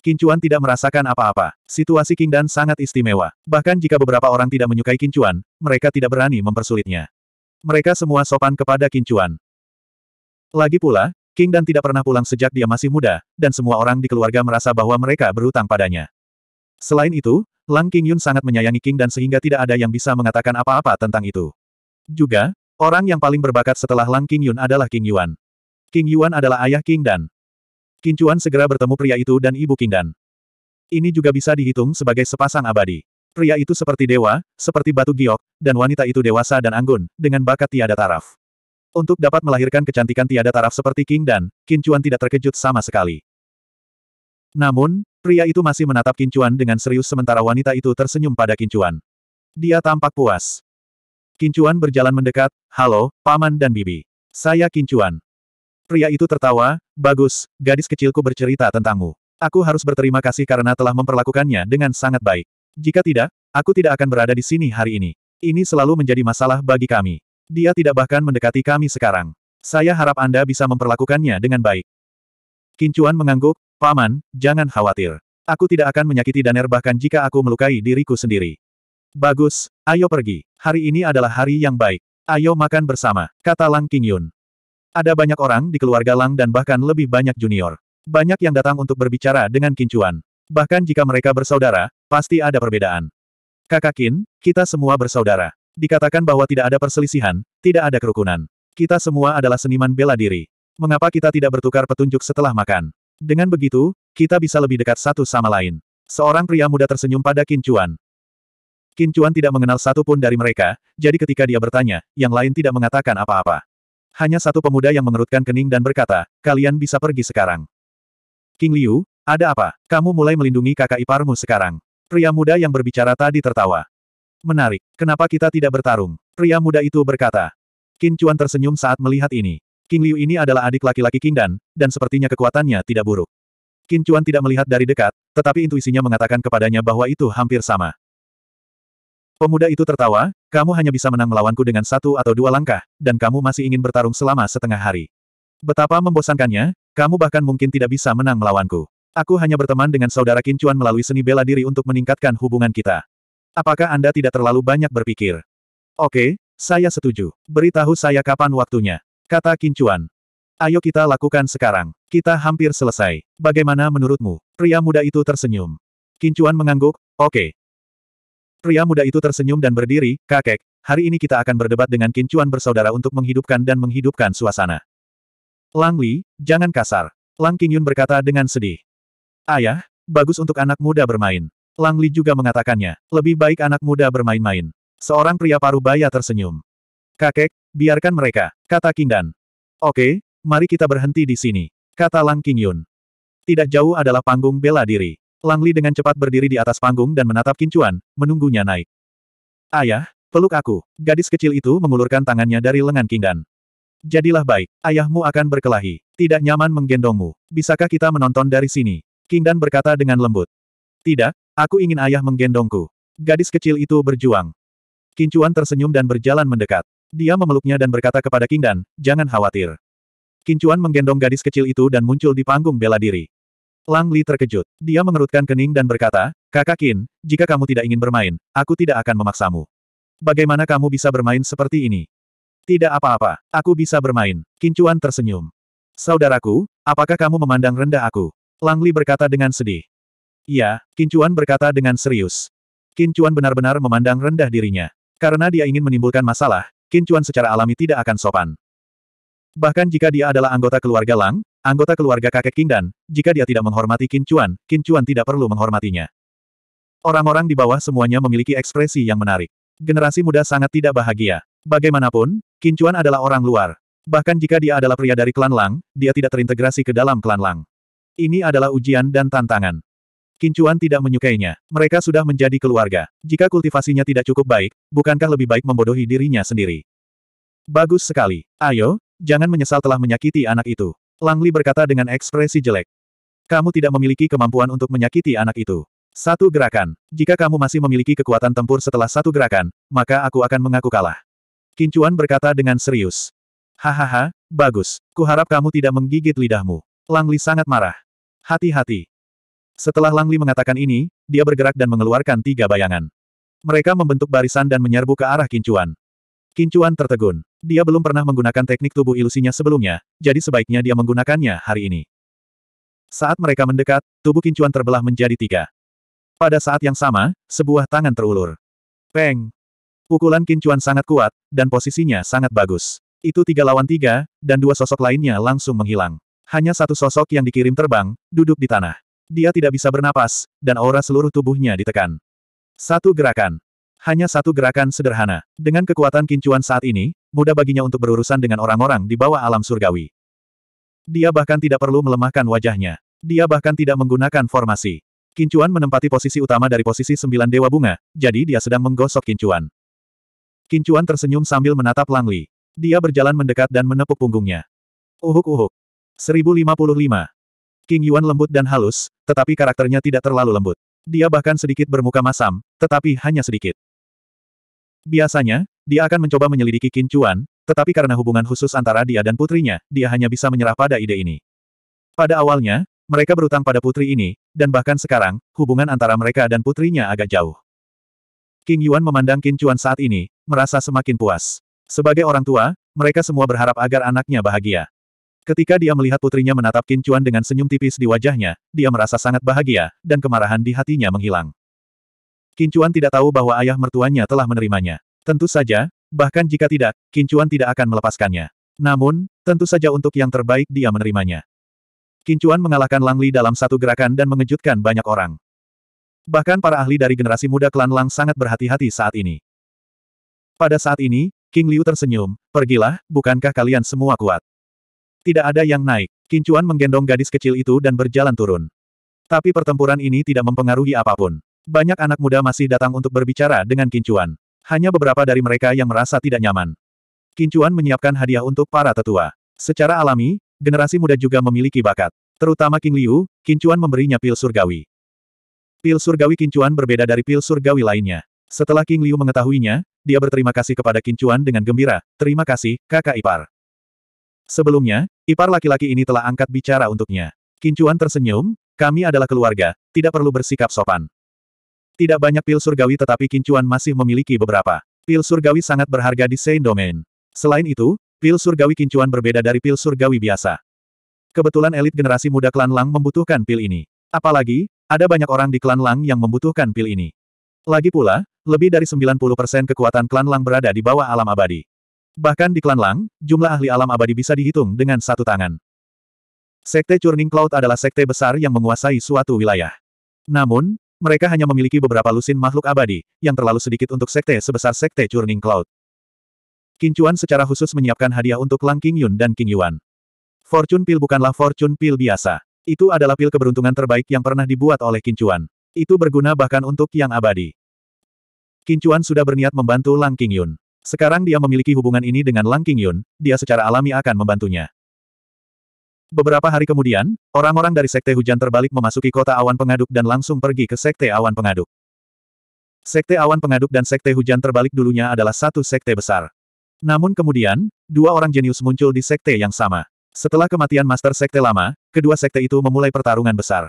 Kincuan tidak merasakan apa-apa. Situasi Kingdan sangat istimewa. Bahkan jika beberapa orang tidak menyukai Kincuan, mereka tidak berani mempersulitnya. Mereka semua sopan kepada Kincuan. Lagi pula, Kingdan tidak pernah pulang sejak dia masih muda, dan semua orang di keluarga merasa bahwa mereka berutang padanya. Selain itu, Lang King sangat menyayangi King sehingga tidak ada yang bisa mengatakan apa-apa tentang itu. Juga, Orang yang paling berbakat setelah Lang King Yun adalah King Yuan. King Yuan adalah ayah King Dan. King Chuan segera bertemu pria itu dan ibu King Dan. Ini juga bisa dihitung sebagai sepasang abadi. Pria itu seperti dewa, seperti batu giok, dan wanita itu dewasa dan anggun, dengan bakat tiada taraf. Untuk dapat melahirkan kecantikan tiada taraf seperti King Dan, King Chuan tidak terkejut sama sekali. Namun, pria itu masih menatap King Chuan dengan serius sementara wanita itu tersenyum pada King Chuan. Dia tampak puas. Kincuan berjalan mendekat, halo, paman dan bibi. Saya Kincuan. Pria itu tertawa, bagus, gadis kecilku bercerita tentangmu. Aku harus berterima kasih karena telah memperlakukannya dengan sangat baik. Jika tidak, aku tidak akan berada di sini hari ini. Ini selalu menjadi masalah bagi kami. Dia tidak bahkan mendekati kami sekarang. Saya harap Anda bisa memperlakukannya dengan baik. Kincuan mengangguk, Paman, jangan khawatir. Aku tidak akan menyakiti Daner bahkan jika aku melukai diriku sendiri. Bagus, ayo pergi. Hari ini adalah hari yang baik. Ayo makan bersama, kata Lang Qingyun. Ada banyak orang di keluarga Lang dan bahkan lebih banyak junior. Banyak yang datang untuk berbicara dengan Kincuan. Bahkan jika mereka bersaudara, pasti ada perbedaan. Kakak Kin, kita semua bersaudara. Dikatakan bahwa tidak ada perselisihan, tidak ada kerukunan. Kita semua adalah seniman bela diri. Mengapa kita tidak bertukar petunjuk setelah makan? Dengan begitu, kita bisa lebih dekat satu sama lain. Seorang pria muda tersenyum pada Kincuan. Qin Chuan tidak mengenal satu pun dari mereka, jadi ketika dia bertanya, yang lain tidak mengatakan apa-apa. Hanya satu pemuda yang mengerutkan kening dan berkata, kalian bisa pergi sekarang. King Liu, ada apa? Kamu mulai melindungi kakak iparmu sekarang. Pria muda yang berbicara tadi tertawa. Menarik, kenapa kita tidak bertarung? Pria muda itu berkata. Qin Chuan tersenyum saat melihat ini. King Liu ini adalah adik laki-laki King Dan, dan sepertinya kekuatannya tidak buruk. Qin Chuan tidak melihat dari dekat, tetapi intuisinya mengatakan kepadanya bahwa itu hampir sama. Pemuda itu tertawa, kamu hanya bisa menang melawanku dengan satu atau dua langkah, dan kamu masih ingin bertarung selama setengah hari. Betapa membosankannya, kamu bahkan mungkin tidak bisa menang melawanku. Aku hanya berteman dengan saudara Kincuan melalui seni bela diri untuk meningkatkan hubungan kita. Apakah Anda tidak terlalu banyak berpikir? Oke, saya setuju. Beritahu saya kapan waktunya. Kata Kincuan. Ayo kita lakukan sekarang. Kita hampir selesai. Bagaimana menurutmu? Pria muda itu tersenyum. Kincuan mengangguk, oke, Pria muda itu tersenyum dan berdiri, kakek, hari ini kita akan berdebat dengan kincuan bersaudara untuk menghidupkan dan menghidupkan suasana. Lang Li, jangan kasar. Lang Qingyun berkata dengan sedih. Ayah, bagus untuk anak muda bermain. Lang Li juga mengatakannya, lebih baik anak muda bermain-main. Seorang pria paruh baya tersenyum. Kakek, biarkan mereka, kata King Dan. Oke, mari kita berhenti di sini, kata Lang Qingyun. Tidak jauh adalah panggung bela diri. Lang Li dengan cepat berdiri di atas panggung dan menatap Kincuan, menunggunya naik. Ayah, peluk aku. Gadis kecil itu mengulurkan tangannya dari lengan Kingdan. Jadilah baik, ayahmu akan berkelahi. Tidak nyaman menggendongmu. Bisakah kita menonton dari sini? Kingdan berkata dengan lembut. Tidak, aku ingin ayah menggendongku. Gadis kecil itu berjuang. Kincuan tersenyum dan berjalan mendekat. Dia memeluknya dan berkata kepada Kingdan, jangan khawatir. Kincuan menggendong gadis kecil itu dan muncul di panggung bela diri. Lang Li terkejut. Dia mengerutkan kening dan berkata, Kakak Qin, jika kamu tidak ingin bermain, aku tidak akan memaksamu. Bagaimana kamu bisa bermain seperti ini? Tidak apa-apa, aku bisa bermain. Chuan tersenyum. Saudaraku, apakah kamu memandang rendah aku? Lang Li berkata dengan sedih. Iya, Chuan berkata dengan serius. Chuan benar-benar memandang rendah dirinya. Karena dia ingin menimbulkan masalah, Chuan secara alami tidak akan sopan. Bahkan jika dia adalah anggota keluarga Lang, Anggota keluarga kakek Kingdan, jika dia tidak menghormati Qin Chuan, Qin Chuan tidak perlu menghormatinya. Orang-orang di bawah semuanya memiliki ekspresi yang menarik. Generasi muda sangat tidak bahagia. Bagaimanapun, Qin Chuan adalah orang luar. Bahkan jika dia adalah pria dari klan Lang, dia tidak terintegrasi ke dalam klan Lang. Ini adalah ujian dan tantangan. Kincuan tidak menyukainya. Mereka sudah menjadi keluarga. Jika kultivasinya tidak cukup baik, bukankah lebih baik membodohi dirinya sendiri? Bagus sekali. Ayo, jangan menyesal telah menyakiti anak itu. Langli berkata dengan ekspresi jelek. Kamu tidak memiliki kemampuan untuk menyakiti anak itu. Satu gerakan. Jika kamu masih memiliki kekuatan tempur setelah satu gerakan, maka aku akan mengaku kalah. Kincuan berkata dengan serius. Hahaha, bagus. Kuharap kamu tidak menggigit lidahmu. Langli sangat marah. Hati-hati. Setelah Langli mengatakan ini, dia bergerak dan mengeluarkan tiga bayangan. Mereka membentuk barisan dan menyerbu ke arah Kincuan. Kincuan tertegun. Dia belum pernah menggunakan teknik tubuh ilusinya sebelumnya, jadi sebaiknya dia menggunakannya hari ini. Saat mereka mendekat, tubuh Kincuan terbelah menjadi tiga. Pada saat yang sama, sebuah tangan terulur. Peng! Pukulan Kincuan sangat kuat, dan posisinya sangat bagus. Itu tiga lawan tiga, dan dua sosok lainnya langsung menghilang. Hanya satu sosok yang dikirim terbang, duduk di tanah. Dia tidak bisa bernapas, dan aura seluruh tubuhnya ditekan. Satu gerakan. Hanya satu gerakan sederhana. Dengan kekuatan kincuan saat ini, mudah baginya untuk berurusan dengan orang-orang di bawah alam surgawi. Dia bahkan tidak perlu melemahkan wajahnya. Dia bahkan tidak menggunakan formasi. Kincuan menempati posisi utama dari posisi sembilan dewa bunga, jadi dia sedang menggosok Kincuan. Kincuan tersenyum sambil menatap Langli. Dia berjalan mendekat dan menepuk punggungnya. Uhuk-uhuk. 1055. King Yuan lembut dan halus, tetapi karakternya tidak terlalu lembut. Dia bahkan sedikit bermuka masam, tetapi hanya sedikit. Biasanya, dia akan mencoba menyelidiki Qin Chuan, tetapi karena hubungan khusus antara dia dan putrinya, dia hanya bisa menyerah pada ide ini. Pada awalnya, mereka berutang pada putri ini, dan bahkan sekarang, hubungan antara mereka dan putrinya agak jauh. King Yuan memandang Qin Chuan saat ini, merasa semakin puas. Sebagai orang tua, mereka semua berharap agar anaknya bahagia. Ketika dia melihat putrinya menatap Qin Chuan dengan senyum tipis di wajahnya, dia merasa sangat bahagia, dan kemarahan di hatinya menghilang. Kincuan tidak tahu bahwa ayah mertuanya telah menerimanya. Tentu saja, bahkan jika tidak, Kincuan tidak akan melepaskannya. Namun, tentu saja untuk yang terbaik dia menerimanya. Kincuan mengalahkan Langli dalam satu gerakan dan mengejutkan banyak orang. Bahkan para ahli dari generasi muda klan Lang sangat berhati-hati saat ini. Pada saat ini, King Liu tersenyum, pergilah, bukankah kalian semua kuat? Tidak ada yang naik, Kincuan menggendong gadis kecil itu dan berjalan turun. Tapi pertempuran ini tidak mempengaruhi apapun. Banyak anak muda masih datang untuk berbicara dengan Kincuan. Hanya beberapa dari mereka yang merasa tidak nyaman. Kincuan menyiapkan hadiah untuk para tetua. Secara alami, generasi muda juga memiliki bakat. Terutama King Liu, Kincuan memberinya pil surgawi. Pil surgawi Kincuan berbeda dari pil surgawi lainnya. Setelah King Liu mengetahuinya, dia berterima kasih kepada Kincuan dengan gembira. Terima kasih, kakak ipar. Sebelumnya, ipar laki-laki ini telah angkat bicara untuknya. Kincuan tersenyum, kami adalah keluarga, tidak perlu bersikap sopan. Tidak banyak pil surgawi tetapi Kincuan masih memiliki beberapa. Pil surgawi sangat berharga di Saint Domain. Selain itu, pil surgawi Kincuan berbeda dari pil surgawi biasa. Kebetulan elit generasi muda klan Lang membutuhkan pil ini. Apalagi, ada banyak orang di klan Lang yang membutuhkan pil ini. Lagi pula, lebih dari 90% kekuatan klan Lang berada di bawah alam abadi. Bahkan di klan Lang, jumlah ahli alam abadi bisa dihitung dengan satu tangan. Sekte Churning Cloud adalah sekte besar yang menguasai suatu wilayah. Namun, mereka hanya memiliki beberapa lusin makhluk abadi, yang terlalu sedikit untuk sekte sebesar sekte Churning Cloud. Kincuan secara khusus menyiapkan hadiah untuk Lang Qingyun dan King Yuan. Fortune Pill bukanlah Fortune Pill biasa. Itu adalah pil keberuntungan terbaik yang pernah dibuat oleh Kincuan. Itu berguna bahkan untuk yang abadi. Kincuan sudah berniat membantu Lang Qingyun. Sekarang dia memiliki hubungan ini dengan Lang Qingyun, dia secara alami akan membantunya. Beberapa hari kemudian, orang-orang dari Sekte Hujan terbalik memasuki kota awan pengaduk dan langsung pergi ke Sekte Awan Pengaduk. Sekte Awan Pengaduk dan Sekte Hujan terbalik dulunya adalah satu sekte besar. Namun kemudian, dua orang jenius muncul di sekte yang sama. Setelah kematian Master Sekte lama, kedua sekte itu memulai pertarungan besar.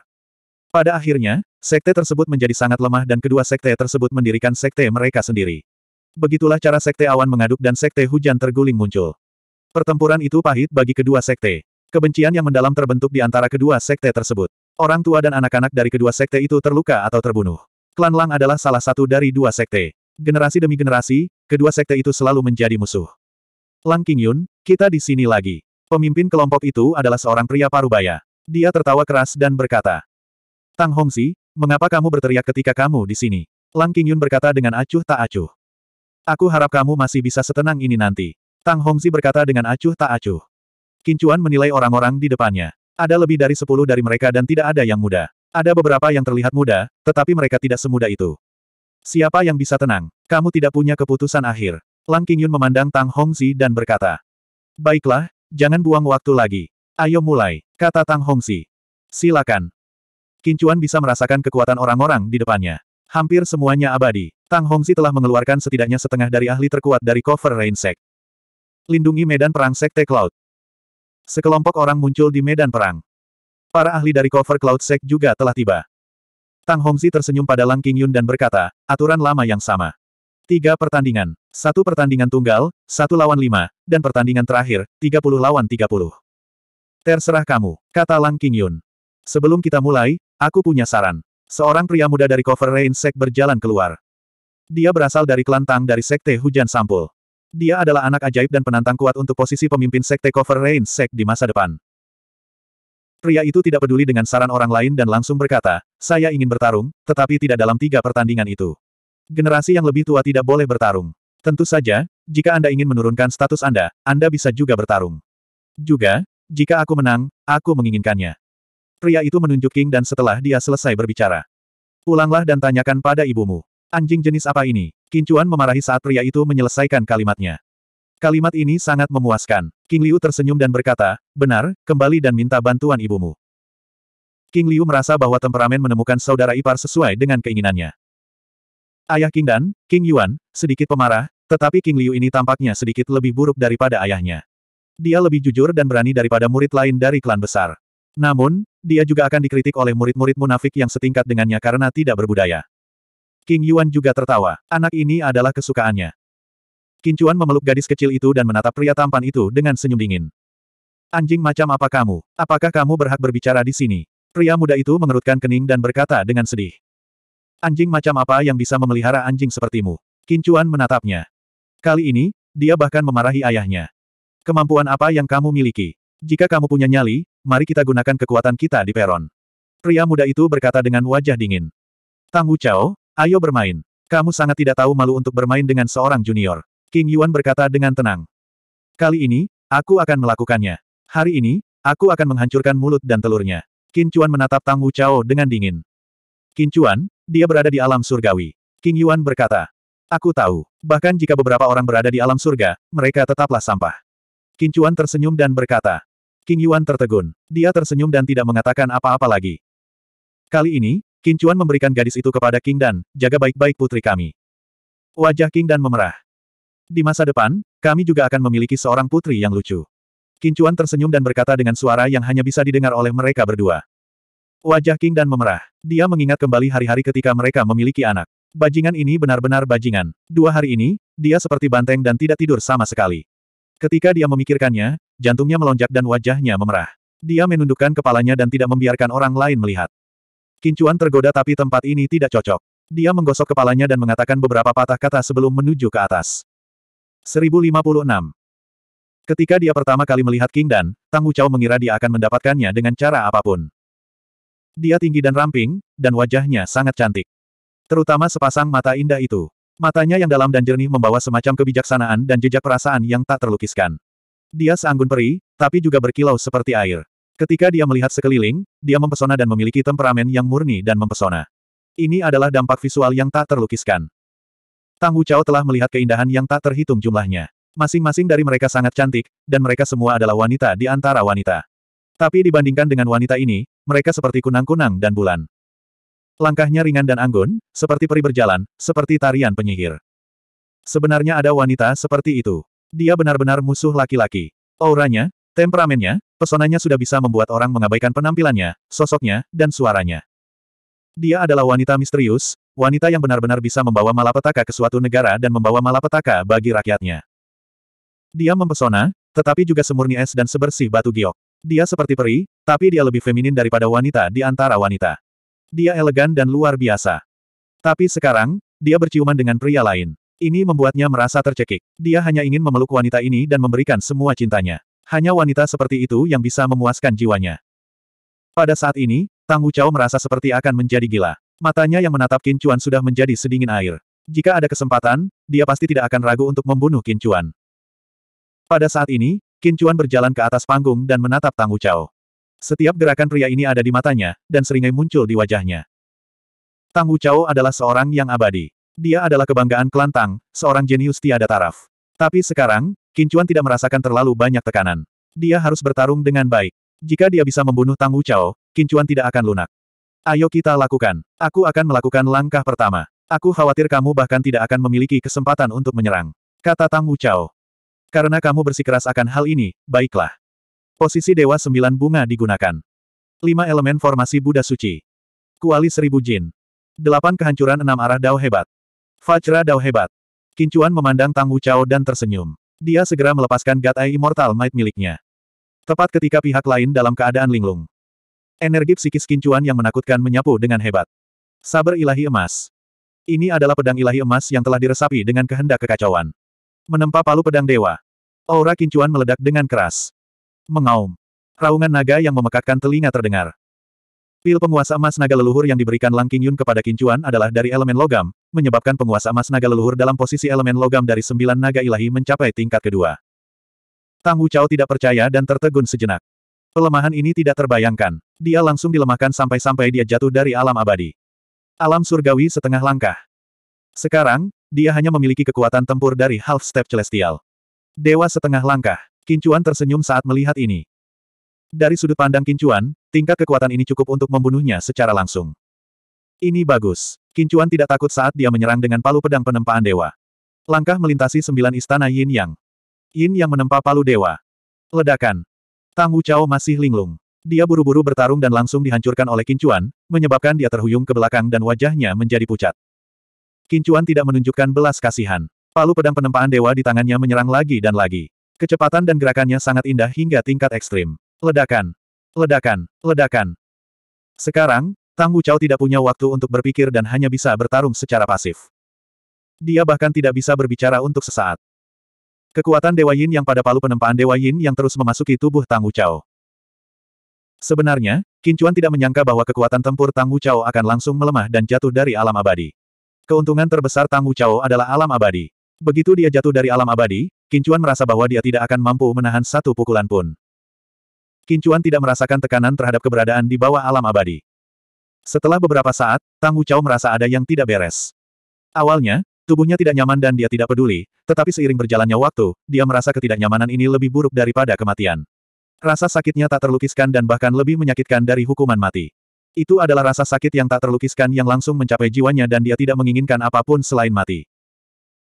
Pada akhirnya, sekte tersebut menjadi sangat lemah dan kedua sekte tersebut mendirikan sekte mereka sendiri. Begitulah cara sekte awan mengaduk dan sekte hujan terguling muncul. Pertempuran itu pahit bagi kedua sekte. Kebencian yang mendalam terbentuk di antara kedua sekte tersebut. Orang tua dan anak-anak dari kedua sekte itu terluka atau terbunuh. Klan Lang adalah salah satu dari dua sekte. Generasi demi generasi, kedua sekte itu selalu menjadi musuh. Lang Qingyun, kita di sini lagi. Pemimpin kelompok itu adalah seorang pria parubaya. Dia tertawa keras dan berkata, Tang Hongzi, mengapa kamu berteriak ketika kamu di sini? Lang Qingyun berkata dengan acuh tak acuh. Aku harap kamu masih bisa setenang ini nanti. Tang Hongzi berkata dengan acuh tak acuh. Kincuan menilai orang-orang di depannya. Ada lebih dari sepuluh dari mereka dan tidak ada yang muda. Ada beberapa yang terlihat muda, tetapi mereka tidak semuda itu. Siapa yang bisa tenang? Kamu tidak punya keputusan akhir. Lang Qingyun memandang Tang Hongzi dan berkata. Baiklah, jangan buang waktu lagi. Ayo mulai, kata Tang Hongzi. Silakan. Kincuan bisa merasakan kekuatan orang-orang di depannya. Hampir semuanya abadi. Tang Hongzi telah mengeluarkan setidaknya setengah dari ahli terkuat dari cover Rain Sect. Lindungi medan perang Sekte Cloud sekelompok orang muncul di medan perang. Para ahli dari cover Cloud Sect juga telah tiba. Tang Hongzi tersenyum pada Lang Qingyun dan berkata, aturan lama yang sama. Tiga pertandingan. Satu pertandingan tunggal, satu lawan lima, dan pertandingan terakhir, tiga puluh lawan tiga puluh. Terserah kamu, kata Lang Qingyun. Sebelum kita mulai, aku punya saran. Seorang pria muda dari cover Rain Sect berjalan keluar. Dia berasal dari Kelantang dari Sekte Hujan Sampul. Dia adalah anak ajaib dan penantang kuat untuk posisi pemimpin sekte Cover Rain Sek di masa depan. Pria itu tidak peduli dengan saran orang lain dan langsung berkata, saya ingin bertarung, tetapi tidak dalam tiga pertandingan itu. Generasi yang lebih tua tidak boleh bertarung. Tentu saja, jika Anda ingin menurunkan status Anda, Anda bisa juga bertarung. Juga, jika aku menang, aku menginginkannya. Pria itu menunjuk King dan setelah dia selesai berbicara. Pulanglah dan tanyakan pada ibumu. Anjing jenis apa ini? Kincuan memarahi saat pria itu menyelesaikan kalimatnya. Kalimat ini sangat memuaskan. King Liu tersenyum dan berkata, benar, kembali dan minta bantuan ibumu. King Liu merasa bahwa temperamen menemukan saudara ipar sesuai dengan keinginannya. Ayah King Dan, King Yuan, sedikit pemarah, tetapi King Liu ini tampaknya sedikit lebih buruk daripada ayahnya. Dia lebih jujur dan berani daripada murid lain dari klan besar. Namun, dia juga akan dikritik oleh murid-murid munafik yang setingkat dengannya karena tidak berbudaya. King Yuan juga tertawa. Anak ini adalah kesukaannya. Kincuan memeluk gadis kecil itu dan menatap pria tampan itu dengan senyum dingin. Anjing macam apa kamu? Apakah kamu berhak berbicara di sini? Pria muda itu mengerutkan kening dan berkata dengan sedih. Anjing macam apa yang bisa memelihara anjing sepertimu? Kincuan menatapnya. Kali ini, dia bahkan memarahi ayahnya. Kemampuan apa yang kamu miliki? Jika kamu punya nyali, mari kita gunakan kekuatan kita di peron. Pria muda itu berkata dengan wajah dingin. Tang Wu Chao, Ayo bermain. Kamu sangat tidak tahu malu untuk bermain dengan seorang junior. King Yuan berkata dengan tenang. Kali ini, aku akan melakukannya. Hari ini, aku akan menghancurkan mulut dan telurnya. Qin Chuan menatap Tang Wu Chao dengan dingin. Qin Chuan, dia berada di alam surgawi. King Yuan berkata. Aku tahu. Bahkan jika beberapa orang berada di alam surga, mereka tetaplah sampah. Qin Chuan tersenyum dan berkata. King Yuan tertegun. Dia tersenyum dan tidak mengatakan apa-apa lagi. Kali ini, Qin Chuan memberikan gadis itu kepada King Dan, jaga baik-baik putri kami. Wajah King Dan memerah. Di masa depan, kami juga akan memiliki seorang putri yang lucu. Qin Chuan tersenyum dan berkata dengan suara yang hanya bisa didengar oleh mereka berdua. Wajah King Dan memerah. Dia mengingat kembali hari-hari ketika mereka memiliki anak. Bajingan ini benar-benar bajingan. Dua hari ini, dia seperti banteng dan tidak tidur sama sekali. Ketika dia memikirkannya, jantungnya melonjak dan wajahnya memerah. Dia menundukkan kepalanya dan tidak membiarkan orang lain melihat. Kincuan tergoda tapi tempat ini tidak cocok. Dia menggosok kepalanya dan mengatakan beberapa patah kata sebelum menuju ke atas. 1056. Ketika dia pertama kali melihat King Dan, Tang Wuchao mengira dia akan mendapatkannya dengan cara apapun. Dia tinggi dan ramping, dan wajahnya sangat cantik. Terutama sepasang mata indah itu. Matanya yang dalam dan jernih membawa semacam kebijaksanaan dan jejak perasaan yang tak terlukiskan. Dia seanggun peri, tapi juga berkilau seperti air. Ketika dia melihat sekeliling, dia mempesona dan memiliki temperamen yang murni dan mempesona. Ini adalah dampak visual yang tak terlukiskan. Tang Wuchao telah melihat keindahan yang tak terhitung jumlahnya. Masing-masing dari mereka sangat cantik, dan mereka semua adalah wanita di antara wanita. Tapi dibandingkan dengan wanita ini, mereka seperti kunang-kunang dan bulan. Langkahnya ringan dan anggun, seperti peri berjalan, seperti tarian penyihir. Sebenarnya ada wanita seperti itu. Dia benar-benar musuh laki-laki. Auranya, Temperamennya, pesonanya sudah bisa membuat orang mengabaikan penampilannya, sosoknya, dan suaranya. Dia adalah wanita misterius, wanita yang benar-benar bisa membawa malapetaka ke suatu negara dan membawa malapetaka bagi rakyatnya. Dia mempesona, tetapi juga semurni es dan sebersih batu giok. Dia seperti peri, tapi dia lebih feminin daripada wanita di antara wanita. Dia elegan dan luar biasa. Tapi sekarang, dia berciuman dengan pria lain. Ini membuatnya merasa tercekik. Dia hanya ingin memeluk wanita ini dan memberikan semua cintanya. Hanya wanita seperti itu yang bisa memuaskan jiwanya. Pada saat ini, Tang Wuchao merasa seperti akan menjadi gila. Matanya yang menatap Qin Chuan sudah menjadi sedingin air. Jika ada kesempatan, dia pasti tidak akan ragu untuk membunuh Qin Chuan. Pada saat ini, Qin Chuan berjalan ke atas panggung dan menatap Tang Wuchao. Setiap gerakan pria ini ada di matanya, dan seringai muncul di wajahnya. Tang Wuchao adalah seorang yang abadi. Dia adalah kebanggaan klan Tang, seorang jenius tiada taraf. Tapi sekarang, Kincuan tidak merasakan terlalu banyak tekanan. Dia harus bertarung dengan baik. Jika dia bisa membunuh Tang Wu Kincuan tidak akan lunak. Ayo kita lakukan. Aku akan melakukan langkah pertama. Aku khawatir kamu bahkan tidak akan memiliki kesempatan untuk menyerang. Kata Tang Wu Karena kamu bersikeras akan hal ini, baiklah. Posisi Dewa Sembilan Bunga digunakan. Lima elemen formasi Buddha Suci. Kuali Seribu Jin. Delapan kehancuran enam arah Dao Hebat. Fajra Dao Hebat. Kincuan memandang Tang Wu dan tersenyum. Dia segera melepaskan God Eye Immortal Might miliknya. Tepat ketika pihak lain dalam keadaan linglung. Energi psikis kincuan yang menakutkan menyapu dengan hebat. Saber ilahi emas. Ini adalah pedang ilahi emas yang telah diresapi dengan kehendak kekacauan. Menempa palu pedang dewa. Aura kincuan meledak dengan keras. Mengaum. Raungan naga yang memekakkan telinga terdengar. Pil penguasa emas naga leluhur yang diberikan Lang Qingyun kepada Kincuan adalah dari elemen logam, menyebabkan penguasa emas naga leluhur dalam posisi elemen logam dari sembilan naga ilahi mencapai tingkat kedua. Tang Wuchao tidak percaya dan tertegun sejenak. Pelemahan ini tidak terbayangkan. Dia langsung dilemahkan sampai-sampai dia jatuh dari alam abadi. Alam surgawi setengah langkah. Sekarang, dia hanya memiliki kekuatan tempur dari half step celestial. Dewa setengah langkah. Kincuan tersenyum saat melihat ini. Dari sudut pandang Kincuan, Tingkat kekuatan ini cukup untuk membunuhnya secara langsung. Ini bagus. Kincuan tidak takut saat dia menyerang dengan palu pedang penempaan dewa. Langkah melintasi sembilan istana Yin Yang. Yin Yang menempa palu dewa. Ledakan. Tang Wuchao masih linglung. Dia buru-buru bertarung dan langsung dihancurkan oleh Kincuan, menyebabkan dia terhuyung ke belakang dan wajahnya menjadi pucat. Kincuan tidak menunjukkan belas kasihan. Palu pedang penempaan dewa di tangannya menyerang lagi dan lagi. Kecepatan dan gerakannya sangat indah hingga tingkat ekstrim. Ledakan. Ledakan, ledakan. Sekarang, Tang Wuchao tidak punya waktu untuk berpikir dan hanya bisa bertarung secara pasif. Dia bahkan tidak bisa berbicara untuk sesaat. Kekuatan Dewa Yin yang pada palu penempaan Dewa Yin yang terus memasuki tubuh Tang Wuchao. Sebenarnya, Kincuan tidak menyangka bahwa kekuatan tempur Tang Wuchao akan langsung melemah dan jatuh dari alam abadi. Keuntungan terbesar Tang Wuchao adalah alam abadi. Begitu dia jatuh dari alam abadi, Kincuan merasa bahwa dia tidak akan mampu menahan satu pukulan pun. Kincuan tidak merasakan tekanan terhadap keberadaan di bawah alam abadi. Setelah beberapa saat, Tang Chao merasa ada yang tidak beres. Awalnya, tubuhnya tidak nyaman dan dia tidak peduli, tetapi seiring berjalannya waktu, dia merasa ketidaknyamanan ini lebih buruk daripada kematian. Rasa sakitnya tak terlukiskan dan bahkan lebih menyakitkan dari hukuman mati. Itu adalah rasa sakit yang tak terlukiskan yang langsung mencapai jiwanya dan dia tidak menginginkan apapun selain mati.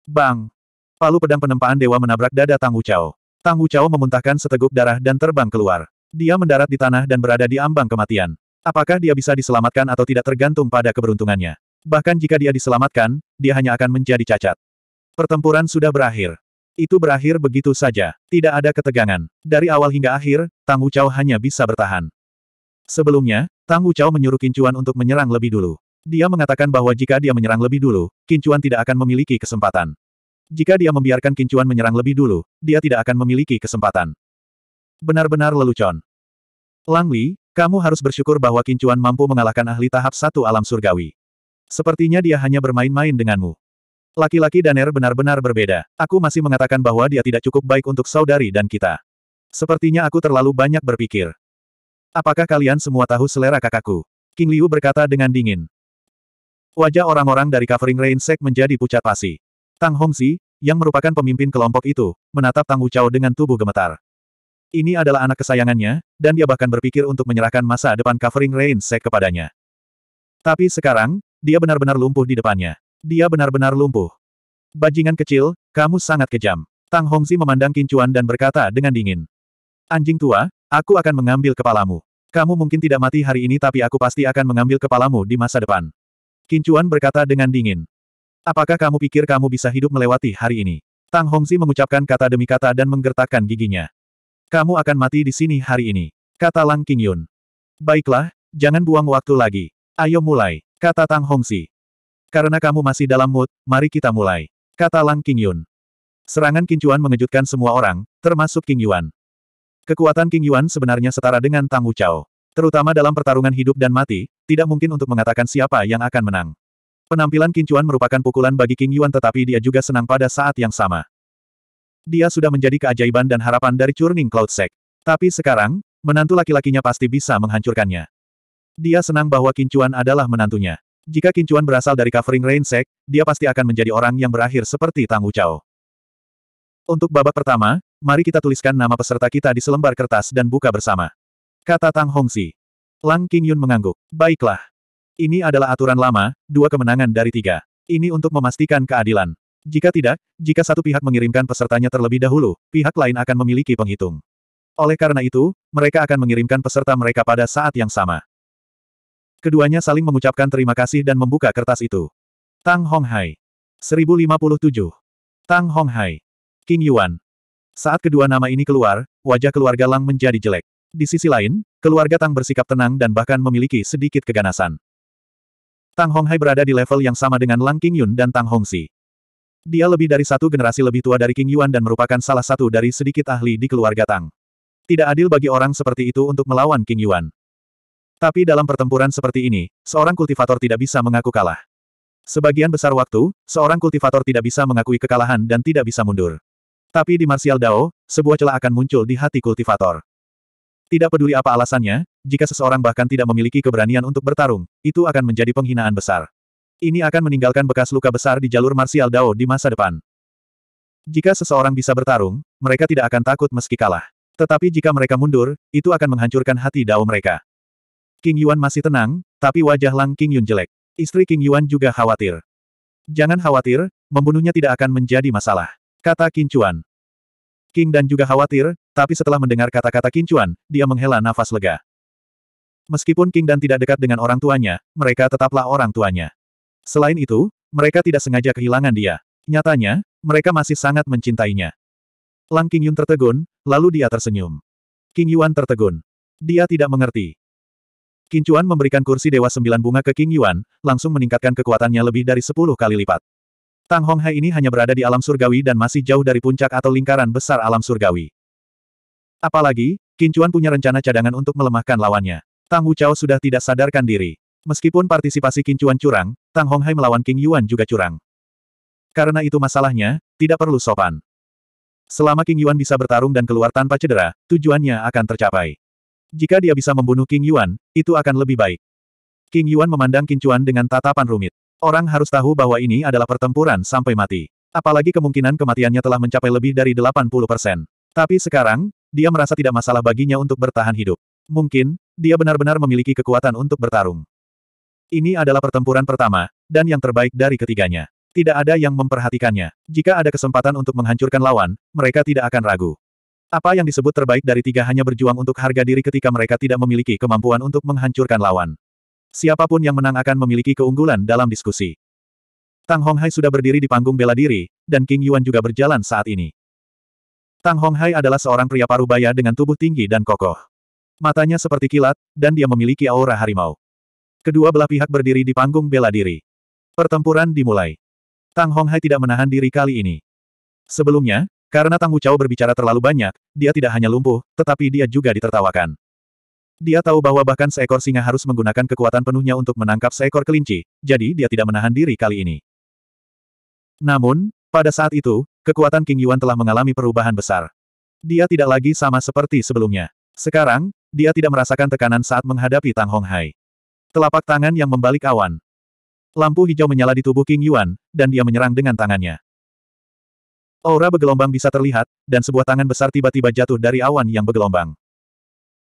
Bang! Palu pedang penempaan dewa menabrak dada Tang Chao. Tang Chao memuntahkan seteguk darah dan terbang keluar. Dia mendarat di tanah dan berada di ambang kematian. Apakah dia bisa diselamatkan atau tidak tergantung pada keberuntungannya. Bahkan jika dia diselamatkan, dia hanya akan menjadi cacat. Pertempuran sudah berakhir. Itu berakhir begitu saja. Tidak ada ketegangan. Dari awal hingga akhir, Tang Wuchao hanya bisa bertahan. Sebelumnya, Tang Wuchao menyuruh Kincuan untuk menyerang lebih dulu. Dia mengatakan bahwa jika dia menyerang lebih dulu, Kincuan tidak akan memiliki kesempatan. Jika dia membiarkan Kincuan menyerang lebih dulu, dia tidak akan memiliki kesempatan. Benar-benar lelucon. Lang Li, kamu harus bersyukur bahwa Kincuan mampu mengalahkan ahli tahap satu alam surgawi. Sepertinya dia hanya bermain-main denganmu. Laki-laki dan benar-benar berbeda. Aku masih mengatakan bahwa dia tidak cukup baik untuk saudari dan kita. Sepertinya aku terlalu banyak berpikir. Apakah kalian semua tahu selera kakakku? King Liu berkata dengan dingin. Wajah orang-orang dari covering rain sek menjadi pucat pasi. Tang Hongxi, yang merupakan pemimpin kelompok itu, menatap Tang Wuchao dengan tubuh gemetar. Ini adalah anak kesayangannya, dan dia bahkan berpikir untuk menyerahkan masa depan covering rain Sek kepadanya. Tapi sekarang, dia benar-benar lumpuh di depannya. Dia benar-benar lumpuh. Bajingan kecil, kamu sangat kejam. Tang Hongzi memandang Kincuan dan berkata dengan dingin. Anjing tua, aku akan mengambil kepalamu. Kamu mungkin tidak mati hari ini tapi aku pasti akan mengambil kepalamu di masa depan. Kincuan berkata dengan dingin. Apakah kamu pikir kamu bisa hidup melewati hari ini? Tang Hongzi mengucapkan kata demi kata dan menggertakkan giginya. Kamu akan mati di sini hari ini, kata Lang Qingyun. Baiklah, jangan buang waktu lagi. Ayo mulai, kata Tang Hongsi. Karena kamu masih dalam mood, mari kita mulai, kata Lang Qingyun. Serangan Qingyuan mengejutkan semua orang, termasuk King Yuan. Kekuatan King Yuan sebenarnya setara dengan Tang Wuchao. Terutama dalam pertarungan hidup dan mati, tidak mungkin untuk mengatakan siapa yang akan menang. Penampilan Qingyuan merupakan pukulan bagi King Yuan, tetapi dia juga senang pada saat yang sama dia sudah menjadi keajaiban dan harapan dari Churning Cloud Sect. Tapi sekarang, menantu laki-lakinya pasti bisa menghancurkannya. Dia senang bahwa Kincuan adalah menantunya. Jika Kincuan berasal dari covering Rain Sect, dia pasti akan menjadi orang yang berakhir seperti Tang Wuchao. Untuk babak pertama, mari kita tuliskan nama peserta kita di selembar kertas dan buka bersama. Kata Tang Hongsi. Lang Qingyun mengangguk. Baiklah. Ini adalah aturan lama, dua kemenangan dari tiga. Ini untuk memastikan keadilan. Jika tidak, jika satu pihak mengirimkan pesertanya terlebih dahulu, pihak lain akan memiliki penghitung. Oleh karena itu, mereka akan mengirimkan peserta mereka pada saat yang sama. Keduanya saling mengucapkan terima kasih dan membuka kertas itu. Tang Honghai. 1057. Tang Honghai. King Yuan. Saat kedua nama ini keluar, wajah keluarga Lang menjadi jelek. Di sisi lain, keluarga Tang bersikap tenang dan bahkan memiliki sedikit keganasan. Tang Honghai berada di level yang sama dengan Lang King Yun dan Tang Hongxi. Dia lebih dari satu generasi lebih tua dari King Yuan dan merupakan salah satu dari sedikit ahli di keluarga Tang. Tidak adil bagi orang seperti itu untuk melawan King Yuan. Tapi dalam pertempuran seperti ini, seorang kultivator tidak bisa mengaku kalah. Sebagian besar waktu, seorang kultivator tidak bisa mengakui kekalahan dan tidak bisa mundur. Tapi di Martial Dao, sebuah celah akan muncul di hati kultivator. Tidak peduli apa alasannya, jika seseorang bahkan tidak memiliki keberanian untuk bertarung, itu akan menjadi penghinaan besar. Ini akan meninggalkan bekas luka besar di jalur martial Dao di masa depan. Jika seseorang bisa bertarung, mereka tidak akan takut meski kalah. Tetapi jika mereka mundur, itu akan menghancurkan hati Dao mereka. King Yuan masih tenang, tapi wajah Lang King Yun jelek. Istri King Yuan juga khawatir. Jangan khawatir, membunuhnya tidak akan menjadi masalah. Kata Qin Chuan. King dan juga khawatir, tapi setelah mendengar kata-kata Qin Chuan, dia menghela nafas lega. Meskipun King dan tidak dekat dengan orang tuanya, mereka tetaplah orang tuanya. Selain itu, mereka tidak sengaja kehilangan dia. Nyatanya, mereka masih sangat mencintainya. Lang Qingyun tertegun, lalu dia tersenyum. King Yuan tertegun. Dia tidak mengerti. Kincuan memberikan kursi Dewa Sembilan Bunga ke King Yuan, langsung meningkatkan kekuatannya lebih dari sepuluh kali lipat. Tang Hong ini hanya berada di alam surgawi dan masih jauh dari puncak atau lingkaran besar alam surgawi. Apalagi, Kincuan punya rencana cadangan untuk melemahkan lawannya. Tang Wu sudah tidak sadarkan diri. Meskipun partisipasi Chuan curang, Tang Honghai melawan King Yuan juga curang. Karena itu masalahnya, tidak perlu sopan. Selama King Yuan bisa bertarung dan keluar tanpa cedera, tujuannya akan tercapai. Jika dia bisa membunuh King Yuan, itu akan lebih baik. King Yuan memandang Chuan dengan tatapan rumit. Orang harus tahu bahwa ini adalah pertempuran sampai mati. Apalagi kemungkinan kematiannya telah mencapai lebih dari 80%. Tapi sekarang, dia merasa tidak masalah baginya untuk bertahan hidup. Mungkin, dia benar-benar memiliki kekuatan untuk bertarung. Ini adalah pertempuran pertama, dan yang terbaik dari ketiganya. Tidak ada yang memperhatikannya. Jika ada kesempatan untuk menghancurkan lawan, mereka tidak akan ragu. Apa yang disebut terbaik dari tiga hanya berjuang untuk harga diri ketika mereka tidak memiliki kemampuan untuk menghancurkan lawan. Siapapun yang menang akan memiliki keunggulan dalam diskusi. Tang Honghai sudah berdiri di panggung bela diri, dan King Yuan juga berjalan saat ini. Tang Honghai adalah seorang pria parubaya dengan tubuh tinggi dan kokoh. Matanya seperti kilat, dan dia memiliki aura harimau. Kedua belah pihak berdiri di panggung bela diri. Pertempuran dimulai. Tang Honghai tidak menahan diri kali ini. Sebelumnya, karena Tang Wuchao berbicara terlalu banyak, dia tidak hanya lumpuh, tetapi dia juga ditertawakan. Dia tahu bahwa bahkan seekor singa harus menggunakan kekuatan penuhnya untuk menangkap seekor kelinci, jadi dia tidak menahan diri kali ini. Namun, pada saat itu, kekuatan King Yuan telah mengalami perubahan besar. Dia tidak lagi sama seperti sebelumnya. Sekarang, dia tidak merasakan tekanan saat menghadapi Tang Honghai. Telapak tangan yang membalik awan. Lampu hijau menyala di tubuh King Yuan, dan dia menyerang dengan tangannya. Aura bergelombang bisa terlihat, dan sebuah tangan besar tiba-tiba jatuh dari awan yang bergelombang.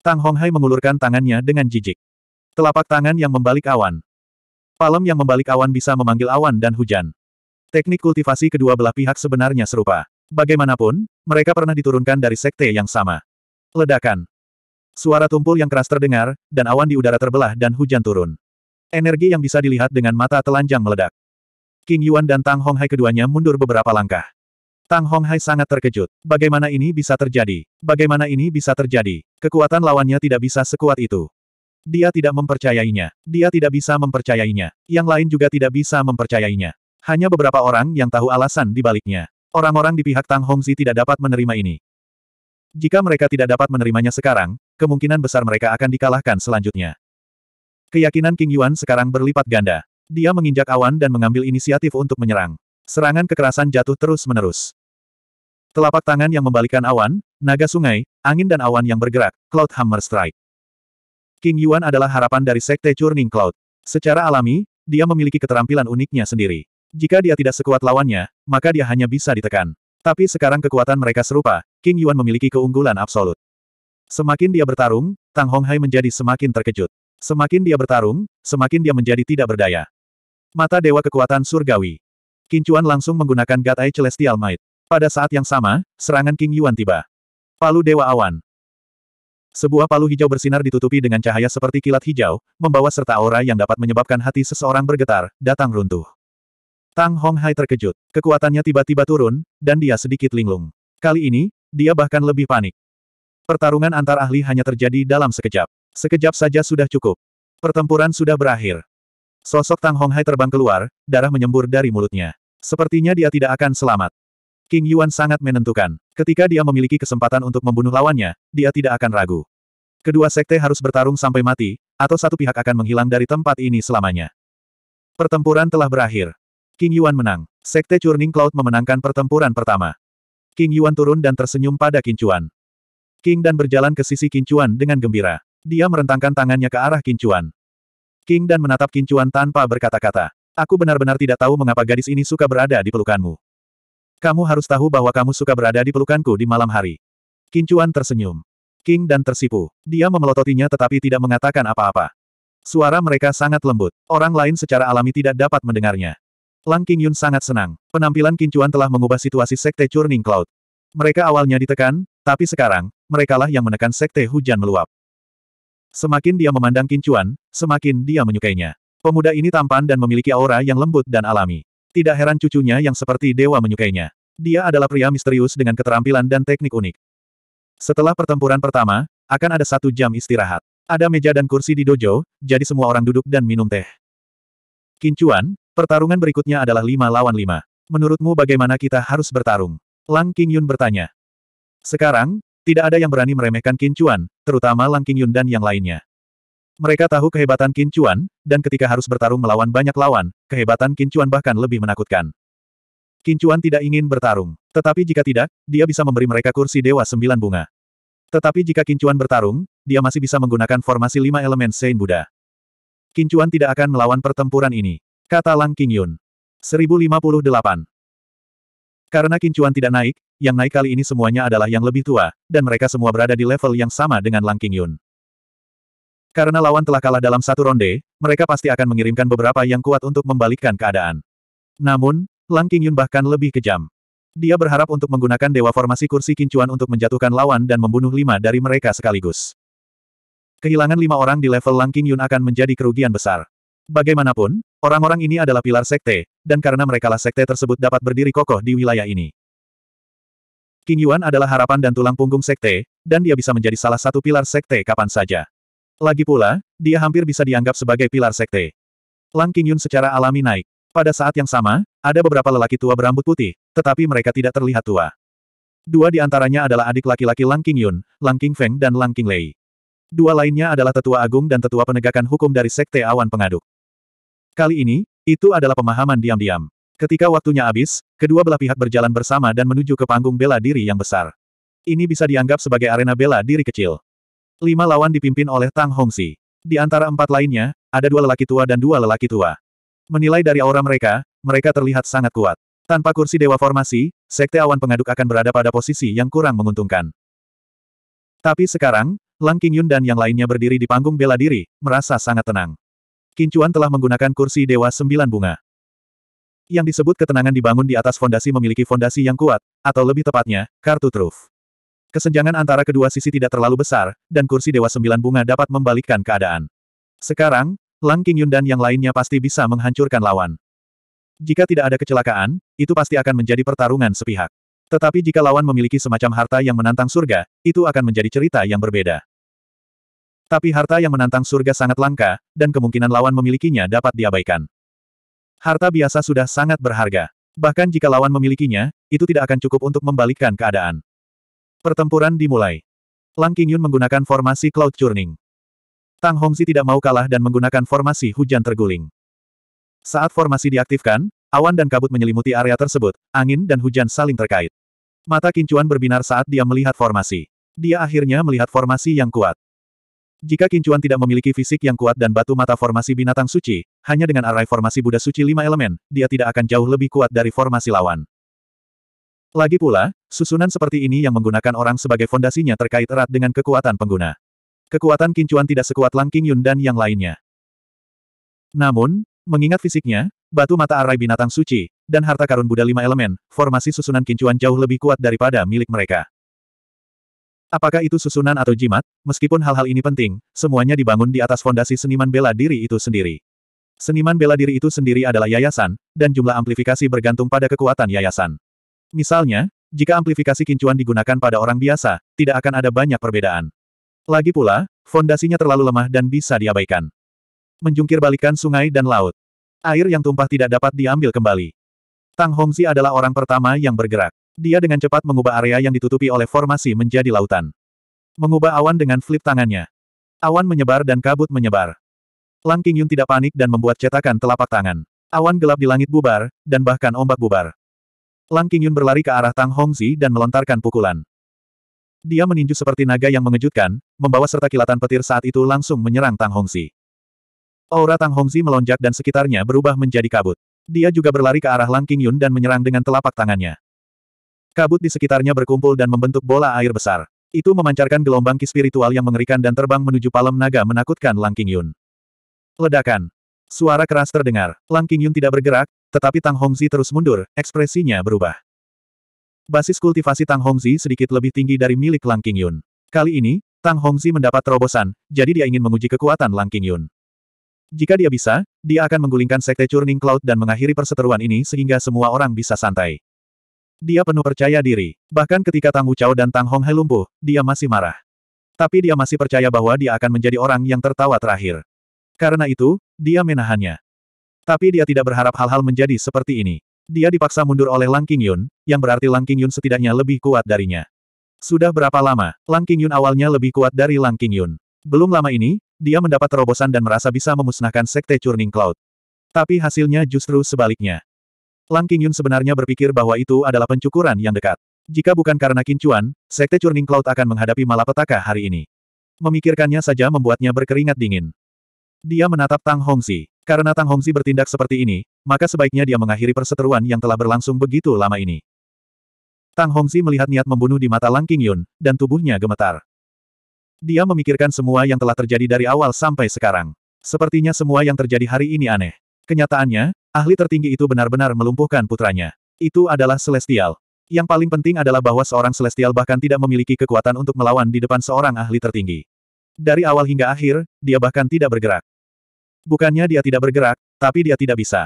Tang Honghai mengulurkan tangannya dengan jijik. Telapak tangan yang membalik awan. Palem yang membalik awan bisa memanggil awan dan hujan. Teknik kultivasi kedua belah pihak sebenarnya serupa. Bagaimanapun, mereka pernah diturunkan dari sekte yang sama. Ledakan. Suara tumpul yang keras terdengar, dan awan di udara terbelah dan hujan turun. Energi yang bisa dilihat dengan mata telanjang meledak. King Yuan dan Tang Honghai keduanya mundur beberapa langkah. Tang Honghai sangat terkejut. Bagaimana ini bisa terjadi? Bagaimana ini bisa terjadi? Kekuatan lawannya tidak bisa sekuat itu. Dia tidak mempercayainya. Dia tidak bisa mempercayainya. Yang lain juga tidak bisa mempercayainya. Hanya beberapa orang yang tahu alasan di baliknya. Orang-orang di pihak Tang Hongzi tidak dapat menerima ini. Jika mereka tidak dapat menerimanya sekarang, kemungkinan besar mereka akan dikalahkan selanjutnya. Keyakinan King Yuan sekarang berlipat ganda. Dia menginjak awan dan mengambil inisiatif untuk menyerang. Serangan kekerasan jatuh terus-menerus. Telapak tangan yang membalikan awan, naga sungai, angin dan awan yang bergerak, Cloud Hammer Strike. King Yuan adalah harapan dari Sekte Churning Cloud. Secara alami, dia memiliki keterampilan uniknya sendiri. Jika dia tidak sekuat lawannya, maka dia hanya bisa ditekan. Tapi sekarang kekuatan mereka serupa, King Yuan memiliki keunggulan absolut. Semakin dia bertarung, Tang Honghai menjadi semakin terkejut. Semakin dia bertarung, semakin dia menjadi tidak berdaya. Mata Dewa Kekuatan Surgawi. Kincuan langsung menggunakan God Eye Celestial Might. Pada saat yang sama, serangan King Yuan tiba. Palu Dewa Awan. Sebuah palu hijau bersinar ditutupi dengan cahaya seperti kilat hijau, membawa serta aura yang dapat menyebabkan hati seseorang bergetar, datang runtuh. Tang Hong Hai terkejut. Kekuatannya tiba-tiba turun, dan dia sedikit linglung. Kali ini, dia bahkan lebih panik. Pertarungan antar ahli hanya terjadi dalam sekejap. Sekejap saja sudah cukup. Pertempuran sudah berakhir. Sosok Tang Hong Hai terbang keluar, darah menyembur dari mulutnya. Sepertinya dia tidak akan selamat. King Yuan sangat menentukan. Ketika dia memiliki kesempatan untuk membunuh lawannya, dia tidak akan ragu. Kedua sekte harus bertarung sampai mati, atau satu pihak akan menghilang dari tempat ini selamanya. Pertempuran telah berakhir. King Yuan menang. Sekte Churning Cloud memenangkan pertempuran pertama. King Yuan turun dan tersenyum pada Chuan. King Dan berjalan ke sisi Chuan dengan gembira. Dia merentangkan tangannya ke arah Chuan. King Dan menatap Chuan tanpa berkata-kata. Aku benar-benar tidak tahu mengapa gadis ini suka berada di pelukanmu. Kamu harus tahu bahwa kamu suka berada di pelukanku di malam hari. Chuan tersenyum. King Dan tersipu. Dia memelototinya tetapi tidak mengatakan apa-apa. Suara mereka sangat lembut. Orang lain secara alami tidak dapat mendengarnya. Lang King Yun sangat senang. Penampilan Kincuan telah mengubah situasi Sekte Churning Cloud. Mereka awalnya ditekan, tapi sekarang, merekalah yang menekan Sekte Hujan Meluap. Semakin dia memandang Kincuan, semakin dia menyukainya. Pemuda ini tampan dan memiliki aura yang lembut dan alami. Tidak heran cucunya yang seperti dewa menyukainya. Dia adalah pria misterius dengan keterampilan dan teknik unik. Setelah pertempuran pertama, akan ada satu jam istirahat. Ada meja dan kursi di dojo, jadi semua orang duduk dan minum teh. Kincuan, Pertarungan berikutnya adalah lima lawan lima. Menurutmu bagaimana kita harus bertarung? Lang King Yun bertanya. Sekarang, tidak ada yang berani meremehkan Qin Chuan, terutama Lang King Yun dan yang lainnya. Mereka tahu kehebatan Qin Chuan, dan ketika harus bertarung melawan banyak lawan, kehebatan Qin Chuan bahkan lebih menakutkan. Qin Chuan tidak ingin bertarung. Tetapi jika tidak, dia bisa memberi mereka kursi Dewa Sembilan Bunga. Tetapi jika Qin Chuan bertarung, dia masih bisa menggunakan formasi lima elemen Sein Buddha. Qin Chuan tidak akan melawan pertempuran ini. Kata Lang Qingyun. 1058. Karena Kincuan tidak naik, yang naik kali ini semuanya adalah yang lebih tua, dan mereka semua berada di level yang sama dengan Lang Qingyun. Karena lawan telah kalah dalam satu ronde, mereka pasti akan mengirimkan beberapa yang kuat untuk membalikkan keadaan. Namun, Lang Qingyun bahkan lebih kejam. Dia berharap untuk menggunakan dewa formasi kursi Kincuan untuk menjatuhkan lawan dan membunuh lima dari mereka sekaligus. Kehilangan lima orang di level Lang Qingyun akan menjadi kerugian besar. Bagaimanapun, orang-orang ini adalah pilar sekte, dan karena merekalah sekte tersebut dapat berdiri kokoh di wilayah ini. King Yuan adalah harapan dan tulang punggung sekte, dan dia bisa menjadi salah satu pilar sekte kapan saja. Lagi pula, dia hampir bisa dianggap sebagai pilar sekte. Lang King Yun secara alami naik. Pada saat yang sama, ada beberapa lelaki tua berambut putih, tetapi mereka tidak terlihat tua. Dua di antaranya adalah adik laki-laki Lang King Yun, Lang King Feng dan Lang King Lei. Dua lainnya adalah tetua agung dan tetua penegakan hukum dari Sekte Awan Pengaduk. Kali ini, itu adalah pemahaman diam-diam. Ketika waktunya habis, kedua belah pihak berjalan bersama dan menuju ke panggung bela diri yang besar. Ini bisa dianggap sebagai arena bela diri kecil. Lima lawan dipimpin oleh Tang Hongxi. Di antara empat lainnya, ada dua lelaki tua dan dua lelaki tua. Menilai dari aura mereka, mereka terlihat sangat kuat. Tanpa kursi dewa formasi, sekte awan pengaduk akan berada pada posisi yang kurang menguntungkan. Tapi sekarang, Lang Qingyun dan yang lainnya berdiri di panggung bela diri, merasa sangat tenang. Kincuan telah menggunakan kursi Dewa Sembilan Bunga. Yang disebut ketenangan dibangun di atas fondasi memiliki fondasi yang kuat, atau lebih tepatnya, kartu truf. Kesenjangan antara kedua sisi tidak terlalu besar, dan kursi Dewa Sembilan Bunga dapat membalikkan keadaan. Sekarang, Lang Qingyun dan yang lainnya pasti bisa menghancurkan lawan. Jika tidak ada kecelakaan, itu pasti akan menjadi pertarungan sepihak. Tetapi jika lawan memiliki semacam harta yang menantang surga, itu akan menjadi cerita yang berbeda. Tapi harta yang menantang surga sangat langka, dan kemungkinan lawan memilikinya dapat diabaikan. Harta biasa sudah sangat berharga. Bahkan jika lawan memilikinya, itu tidak akan cukup untuk membalikkan keadaan. Pertempuran dimulai. Lang Qingyun menggunakan formasi Cloud Churning. Tang Hongzi tidak mau kalah dan menggunakan formasi hujan terguling. Saat formasi diaktifkan, awan dan kabut menyelimuti area tersebut, angin dan hujan saling terkait. Mata Kincuan berbinar saat dia melihat formasi. Dia akhirnya melihat formasi yang kuat. Jika Kincuan tidak memiliki fisik yang kuat dan batu mata formasi binatang suci, hanya dengan arai formasi Buddha suci lima elemen, dia tidak akan jauh lebih kuat dari formasi lawan. Lagi pula, susunan seperti ini yang menggunakan orang sebagai fondasinya terkait erat dengan kekuatan pengguna. Kekuatan Kincuan tidak sekuat Lang Qingyun dan yang lainnya. Namun, mengingat fisiknya, batu mata arai binatang suci, dan harta karun Buddha lima elemen, formasi susunan Kincuan jauh lebih kuat daripada milik mereka. Apakah itu susunan atau jimat, meskipun hal-hal ini penting, semuanya dibangun di atas fondasi seniman bela diri itu sendiri. Seniman bela diri itu sendiri adalah yayasan, dan jumlah amplifikasi bergantung pada kekuatan yayasan. Misalnya, jika amplifikasi kincuan digunakan pada orang biasa, tidak akan ada banyak perbedaan. Lagi pula, fondasinya terlalu lemah dan bisa diabaikan. Menjungkir balikan sungai dan laut. Air yang tumpah tidak dapat diambil kembali. Tang Hongzi adalah orang pertama yang bergerak. Dia dengan cepat mengubah area yang ditutupi oleh formasi menjadi lautan. Mengubah awan dengan flip tangannya. Awan menyebar dan kabut menyebar. Lang Qingyun tidak panik dan membuat cetakan telapak tangan. Awan gelap di langit bubar, dan bahkan ombak bubar. Lang Qingyun berlari ke arah Tang Hongzi dan melontarkan pukulan. Dia meninju seperti naga yang mengejutkan, membawa serta kilatan petir saat itu langsung menyerang Tang Hongzi. Aura Tang Hongzi melonjak dan sekitarnya berubah menjadi kabut. Dia juga berlari ke arah Lang Qingyun dan menyerang dengan telapak tangannya. Kabut di sekitarnya berkumpul dan membentuk bola air besar. Itu memancarkan gelombang ki spiritual yang mengerikan dan terbang menuju palem naga menakutkan Lang Qingyun. Ledakan. Suara keras terdengar. Lang Qingyun tidak bergerak, tetapi Tang Hongzi terus mundur, ekspresinya berubah. Basis kultivasi Tang Hongzi sedikit lebih tinggi dari milik Lang Qingyun. Kali ini, Tang Hongzi mendapat terobosan, jadi dia ingin menguji kekuatan Lang Qingyun. Jika dia bisa, dia akan menggulingkan Sekte Churning Cloud dan mengakhiri perseteruan ini sehingga semua orang bisa santai. Dia penuh percaya diri. Bahkan ketika Tang Wuchao dan Tang Hong He lumpuh, dia masih marah. Tapi dia masih percaya bahwa dia akan menjadi orang yang tertawa terakhir. Karena itu, dia menahannya. Tapi dia tidak berharap hal-hal menjadi seperti ini. Dia dipaksa mundur oleh Lang King Yun, yang berarti Lang King Yun setidaknya lebih kuat darinya. Sudah berapa lama, Lang King Yun awalnya lebih kuat dari Lang King Yun? Belum lama ini, dia mendapat terobosan dan merasa bisa memusnahkan Sekte Churning Cloud. Tapi hasilnya justru sebaliknya. Lang Kingyun sebenarnya berpikir bahwa itu adalah pencukuran yang dekat. Jika bukan karena Kincuan, Sekte Churning Cloud akan menghadapi malapetaka hari ini. Memikirkannya saja membuatnya berkeringat dingin. Dia menatap Tang Hongzi. Karena Tang Hongzi bertindak seperti ini, maka sebaiknya dia mengakhiri perseteruan yang telah berlangsung begitu lama ini. Tang Hongzi melihat niat membunuh di mata Lang Qingyun, dan tubuhnya gemetar. Dia memikirkan semua yang telah terjadi dari awal sampai sekarang. Sepertinya semua yang terjadi hari ini aneh. Kenyataannya, Ahli tertinggi itu benar-benar melumpuhkan putranya. Itu adalah Celestial. Yang paling penting adalah bahwa seorang Celestial bahkan tidak memiliki kekuatan untuk melawan di depan seorang ahli tertinggi. Dari awal hingga akhir, dia bahkan tidak bergerak. Bukannya dia tidak bergerak, tapi dia tidak bisa.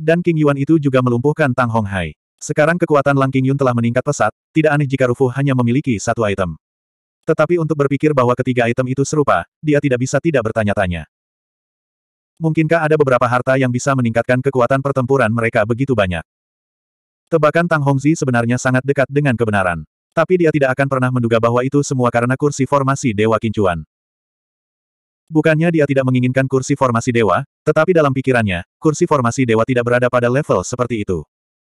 Dan King Yuan itu juga melumpuhkan Tang Honghai. Sekarang kekuatan Lang King Yun telah meningkat pesat, tidak aneh jika Rufu hanya memiliki satu item. Tetapi untuk berpikir bahwa ketiga item itu serupa, dia tidak bisa tidak bertanya-tanya. Mungkinkah ada beberapa harta yang bisa meningkatkan kekuatan pertempuran mereka begitu banyak? Tebakan Tang Hongzi sebenarnya sangat dekat dengan kebenaran. Tapi dia tidak akan pernah menduga bahwa itu semua karena kursi formasi Dewa Kincuan. Bukannya dia tidak menginginkan kursi formasi Dewa, tetapi dalam pikirannya, kursi formasi Dewa tidak berada pada level seperti itu.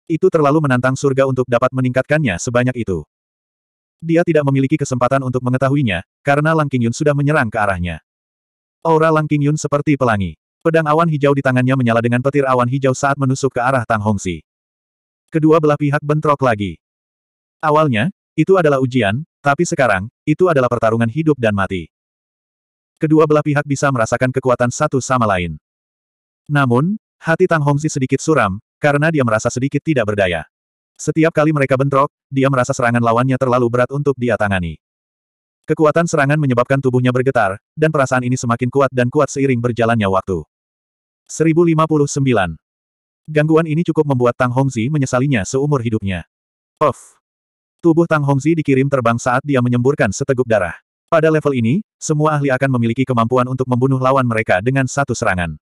Itu terlalu menantang surga untuk dapat meningkatkannya sebanyak itu. Dia tidak memiliki kesempatan untuk mengetahuinya, karena Lang Qingyun sudah menyerang ke arahnya. Aura Lang Qingyun seperti pelangi. Pedang awan hijau di tangannya menyala dengan petir awan hijau saat menusuk ke arah Tang Hongsi. Kedua belah pihak bentrok lagi. Awalnya, itu adalah ujian, tapi sekarang, itu adalah pertarungan hidup dan mati. Kedua belah pihak bisa merasakan kekuatan satu sama lain. Namun, hati Tang Hongsi sedikit suram, karena dia merasa sedikit tidak berdaya. Setiap kali mereka bentrok, dia merasa serangan lawannya terlalu berat untuk dia tangani. Kekuatan serangan menyebabkan tubuhnya bergetar, dan perasaan ini semakin kuat dan kuat seiring berjalannya waktu. 1059. Gangguan ini cukup membuat Tang Hongzi menyesalinya seumur hidupnya. Of. Tubuh Tang Hongzi dikirim terbang saat dia menyemburkan seteguk darah. Pada level ini, semua ahli akan memiliki kemampuan untuk membunuh lawan mereka dengan satu serangan.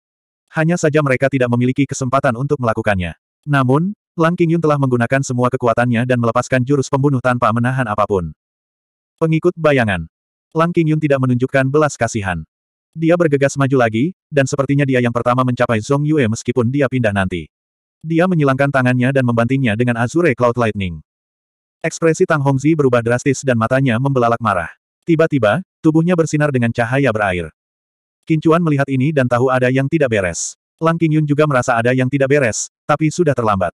Hanya saja mereka tidak memiliki kesempatan untuk melakukannya. Namun, Lang Qingyun telah menggunakan semua kekuatannya dan melepaskan jurus pembunuh tanpa menahan apapun. Pengikut bayangan. Lang Qingyun tidak menunjukkan belas kasihan. Dia bergegas maju lagi, dan sepertinya dia yang pertama mencapai Zhong Yue meskipun dia pindah nanti. Dia menyilangkan tangannya dan membantingnya dengan Azure Cloud Lightning. Ekspresi Tang Hongzi berubah drastis dan matanya membelalak marah. Tiba-tiba, tubuhnya bersinar dengan cahaya berair. Kincuan melihat ini dan tahu ada yang tidak beres. Lang Qingyun juga merasa ada yang tidak beres, tapi sudah terlambat.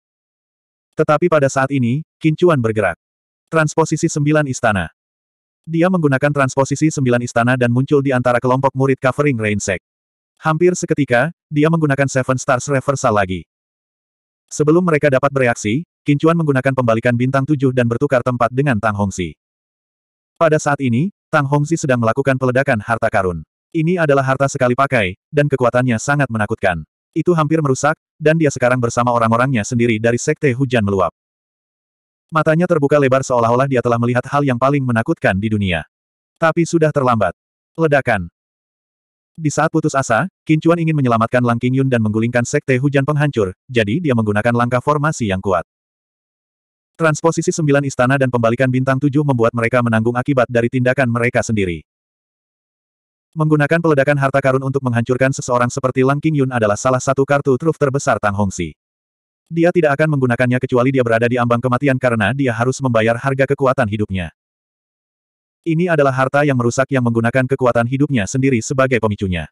Tetapi pada saat ini, Kincuan bergerak. Transposisi sembilan istana. Dia menggunakan transposisi sembilan istana dan muncul di antara kelompok murid covering Rain Sect. Hampir seketika, dia menggunakan Seven Stars Reversal lagi. Sebelum mereka dapat bereaksi, Kincuan menggunakan pembalikan bintang tujuh dan bertukar tempat dengan Tang Hongxi. Pada saat ini, Tang Hongxi sedang melakukan peledakan harta karun. Ini adalah harta sekali pakai, dan kekuatannya sangat menakutkan. Itu hampir merusak, dan dia sekarang bersama orang-orangnya sendiri dari Sekte Hujan Meluap. Matanya terbuka lebar seolah-olah dia telah melihat hal yang paling menakutkan di dunia. Tapi sudah terlambat. Ledakan. Di saat putus asa, Kincuan ingin menyelamatkan Lang Qingyun dan menggulingkan sekte hujan penghancur, jadi dia menggunakan langkah formasi yang kuat. Transposisi sembilan istana dan pembalikan bintang tujuh membuat mereka menanggung akibat dari tindakan mereka sendiri. Menggunakan peledakan harta karun untuk menghancurkan seseorang seperti Lang Qingyun adalah salah satu kartu truf terbesar Tang Hongxi. Dia tidak akan menggunakannya kecuali dia berada di ambang kematian karena dia harus membayar harga kekuatan hidupnya. Ini adalah harta yang merusak yang menggunakan kekuatan hidupnya sendiri sebagai pemicunya.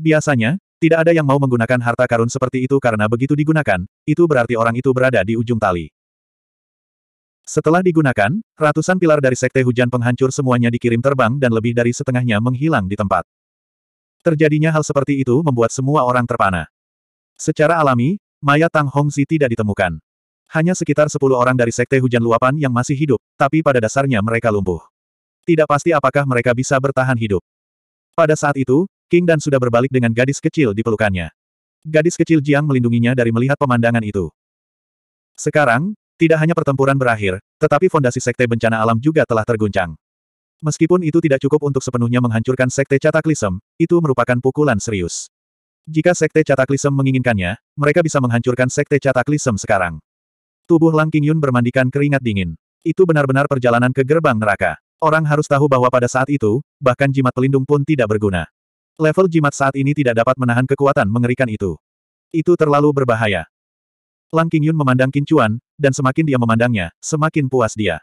Biasanya, tidak ada yang mau menggunakan harta karun seperti itu karena begitu digunakan, itu berarti orang itu berada di ujung tali. Setelah digunakan, ratusan pilar dari sekte hujan penghancur semuanya dikirim terbang dan lebih dari setengahnya menghilang di tempat. Terjadinya hal seperti itu membuat semua orang terpana. Secara alami, Mayat Tang Hongzi tidak ditemukan. Hanya sekitar sepuluh orang dari Sekte Hujan Luapan yang masih hidup, tapi pada dasarnya mereka lumpuh. Tidak pasti apakah mereka bisa bertahan hidup. Pada saat itu, King Dan sudah berbalik dengan gadis kecil di pelukannya. Gadis kecil Jiang melindunginya dari melihat pemandangan itu. Sekarang, tidak hanya pertempuran berakhir, tetapi fondasi Sekte Bencana Alam juga telah terguncang. Meskipun itu tidak cukup untuk sepenuhnya menghancurkan Sekte Cataklism, itu merupakan pukulan serius. Jika sekte cataklisem menginginkannya, mereka bisa menghancurkan sekte cataklisem sekarang. Tubuh Lang Qingyun bermandikan keringat dingin. Itu benar-benar perjalanan ke gerbang neraka. Orang harus tahu bahwa pada saat itu, bahkan jimat pelindung pun tidak berguna. Level jimat saat ini tidak dapat menahan kekuatan mengerikan itu. Itu terlalu berbahaya. Lang Qingyun memandang Kincuan, dan semakin dia memandangnya, semakin puas dia.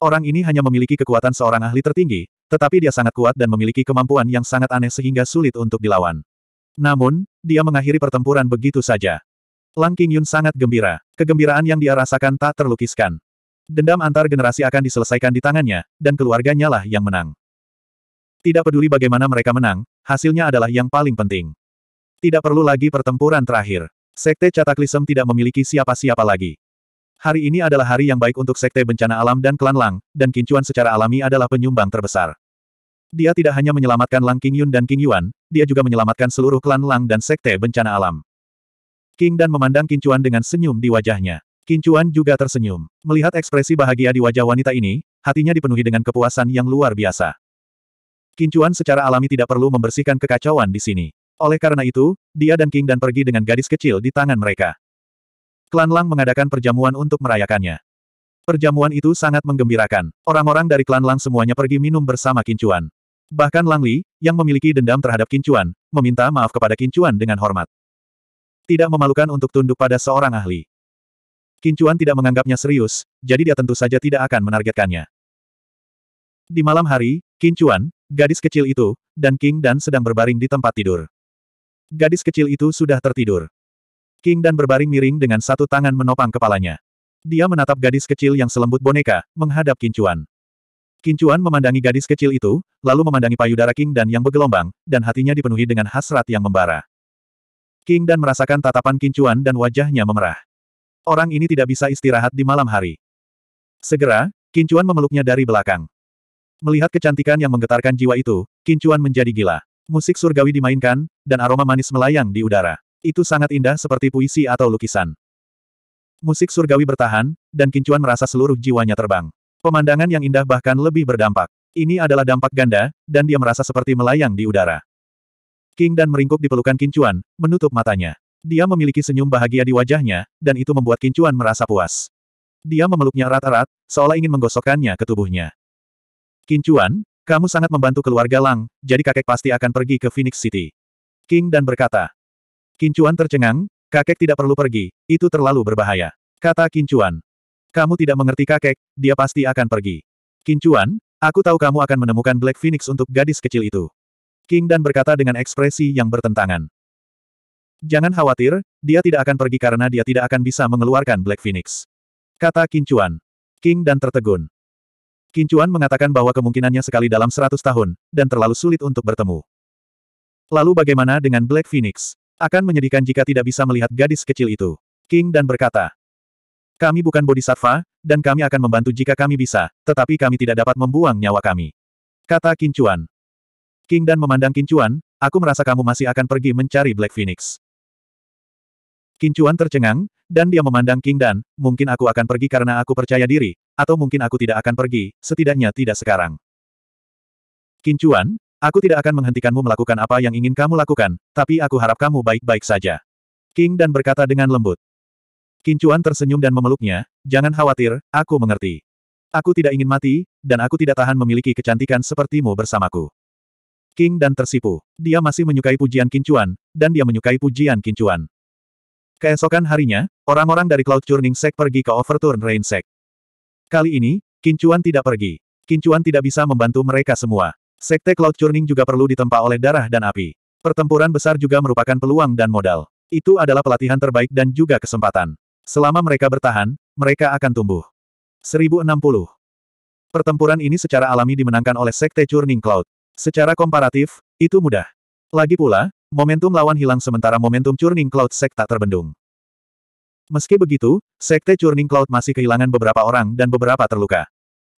Orang ini hanya memiliki kekuatan seorang ahli tertinggi, tetapi dia sangat kuat dan memiliki kemampuan yang sangat aneh sehingga sulit untuk dilawan. Namun, dia mengakhiri pertempuran begitu saja. Lang King Yun sangat gembira. Kegembiraan yang dia rasakan tak terlukiskan. Dendam antar generasi akan diselesaikan di tangannya, dan keluarganya lah yang menang. Tidak peduli bagaimana mereka menang, hasilnya adalah yang paling penting. Tidak perlu lagi pertempuran terakhir. Sekte Cataclysm tidak memiliki siapa-siapa lagi. Hari ini adalah hari yang baik untuk Sekte Bencana Alam dan Klan Lang, dan Kincuan secara alami adalah penyumbang terbesar. Dia tidak hanya menyelamatkan Lang King Yun dan King Yuan, dia juga menyelamatkan seluruh klan Lang dan sekte bencana alam. King Dan memandang Kincuan dengan senyum di wajahnya. Kincuan juga tersenyum. Melihat ekspresi bahagia di wajah wanita ini, hatinya dipenuhi dengan kepuasan yang luar biasa. Kincuan secara alami tidak perlu membersihkan kekacauan di sini. Oleh karena itu, dia dan King Dan pergi dengan gadis kecil di tangan mereka. Klan Lang mengadakan perjamuan untuk merayakannya. Perjamuan itu sangat menggembirakan. Orang-orang dari klan Lang semuanya pergi minum bersama Kincuan. Bahkan Lang Li, yang memiliki dendam terhadap Kincuan, meminta maaf kepada Kincuan dengan hormat. Tidak memalukan untuk tunduk pada seorang ahli. Kincuan tidak menganggapnya serius, jadi dia tentu saja tidak akan menargetkannya. Di malam hari, Kincuan, gadis kecil itu, dan King Dan sedang berbaring di tempat tidur. Gadis kecil itu sudah tertidur. King Dan berbaring miring dengan satu tangan menopang kepalanya. Dia menatap gadis kecil yang selembut boneka, menghadap Kincuan. Kincuan memandangi gadis kecil itu, lalu memandangi payudara King dan yang bergelombang, dan hatinya dipenuhi dengan hasrat yang membara. King dan merasakan tatapan Kincuan dan wajahnya memerah. Orang ini tidak bisa istirahat di malam hari. Segera, Kincuan memeluknya dari belakang. Melihat kecantikan yang menggetarkan jiwa itu, Kincuan menjadi gila. Musik surgawi dimainkan, dan aroma manis melayang di udara. Itu sangat indah seperti puisi atau lukisan. Musik surgawi bertahan, dan Kincuan merasa seluruh jiwanya terbang. Pemandangan yang indah bahkan lebih berdampak. Ini adalah dampak ganda, dan dia merasa seperti melayang di udara. King dan meringkuk di pelukan Kincuan, menutup matanya. Dia memiliki senyum bahagia di wajahnya, dan itu membuat Kincuan merasa puas. Dia memeluknya erat-erat, seolah ingin menggosokkannya ke tubuhnya. Kincuan, kamu sangat membantu keluarga Lang, jadi kakek pasti akan pergi ke Phoenix City. King dan berkata. Kincuan tercengang, kakek tidak perlu pergi, itu terlalu berbahaya. Kata Kincuan. Kamu tidak mengerti kakek, dia pasti akan pergi. Kincuan, aku tahu kamu akan menemukan Black Phoenix untuk gadis kecil itu. King Dan berkata dengan ekspresi yang bertentangan. Jangan khawatir, dia tidak akan pergi karena dia tidak akan bisa mengeluarkan Black Phoenix. Kata Kincuan. King Dan tertegun. Kincuan mengatakan bahwa kemungkinannya sekali dalam seratus tahun, dan terlalu sulit untuk bertemu. Lalu bagaimana dengan Black Phoenix? Akan menyedihkan jika tidak bisa melihat gadis kecil itu. King dan berkata. Kami bukan bodhisattva, dan kami akan membantu jika kami bisa, tetapi kami tidak dapat membuang nyawa kami. Kata Kincuan. King Dan memandang Kincuan, aku merasa kamu masih akan pergi mencari Black Phoenix. Kincuan tercengang, dan dia memandang King Dan, mungkin aku akan pergi karena aku percaya diri, atau mungkin aku tidak akan pergi, setidaknya tidak sekarang. Kincuan, aku tidak akan menghentikanmu melakukan apa yang ingin kamu lakukan, tapi aku harap kamu baik-baik saja. King Dan berkata dengan lembut. Kincuan tersenyum dan memeluknya, jangan khawatir, aku mengerti. Aku tidak ingin mati, dan aku tidak tahan memiliki kecantikan sepertimu bersamaku. King dan tersipu. Dia masih menyukai pujian Kincuan, dan dia menyukai pujian Kincuan. Keesokan harinya, orang-orang dari Cloud Churning Sect pergi ke Overturn Rain Sect. Kali ini, Kincuan tidak pergi. Kincuan tidak bisa membantu mereka semua. Sekte Cloud Churning juga perlu ditempa oleh darah dan api. Pertempuran besar juga merupakan peluang dan modal. Itu adalah pelatihan terbaik dan juga kesempatan. Selama mereka bertahan, mereka akan tumbuh. 1060. Pertempuran ini secara alami dimenangkan oleh Sekte Churning Cloud. Secara komparatif, itu mudah. Lagi pula, momentum lawan hilang sementara momentum Churning Cloud Sekta terbendung. Meski begitu, Sekte Churning Cloud masih kehilangan beberapa orang dan beberapa terluka.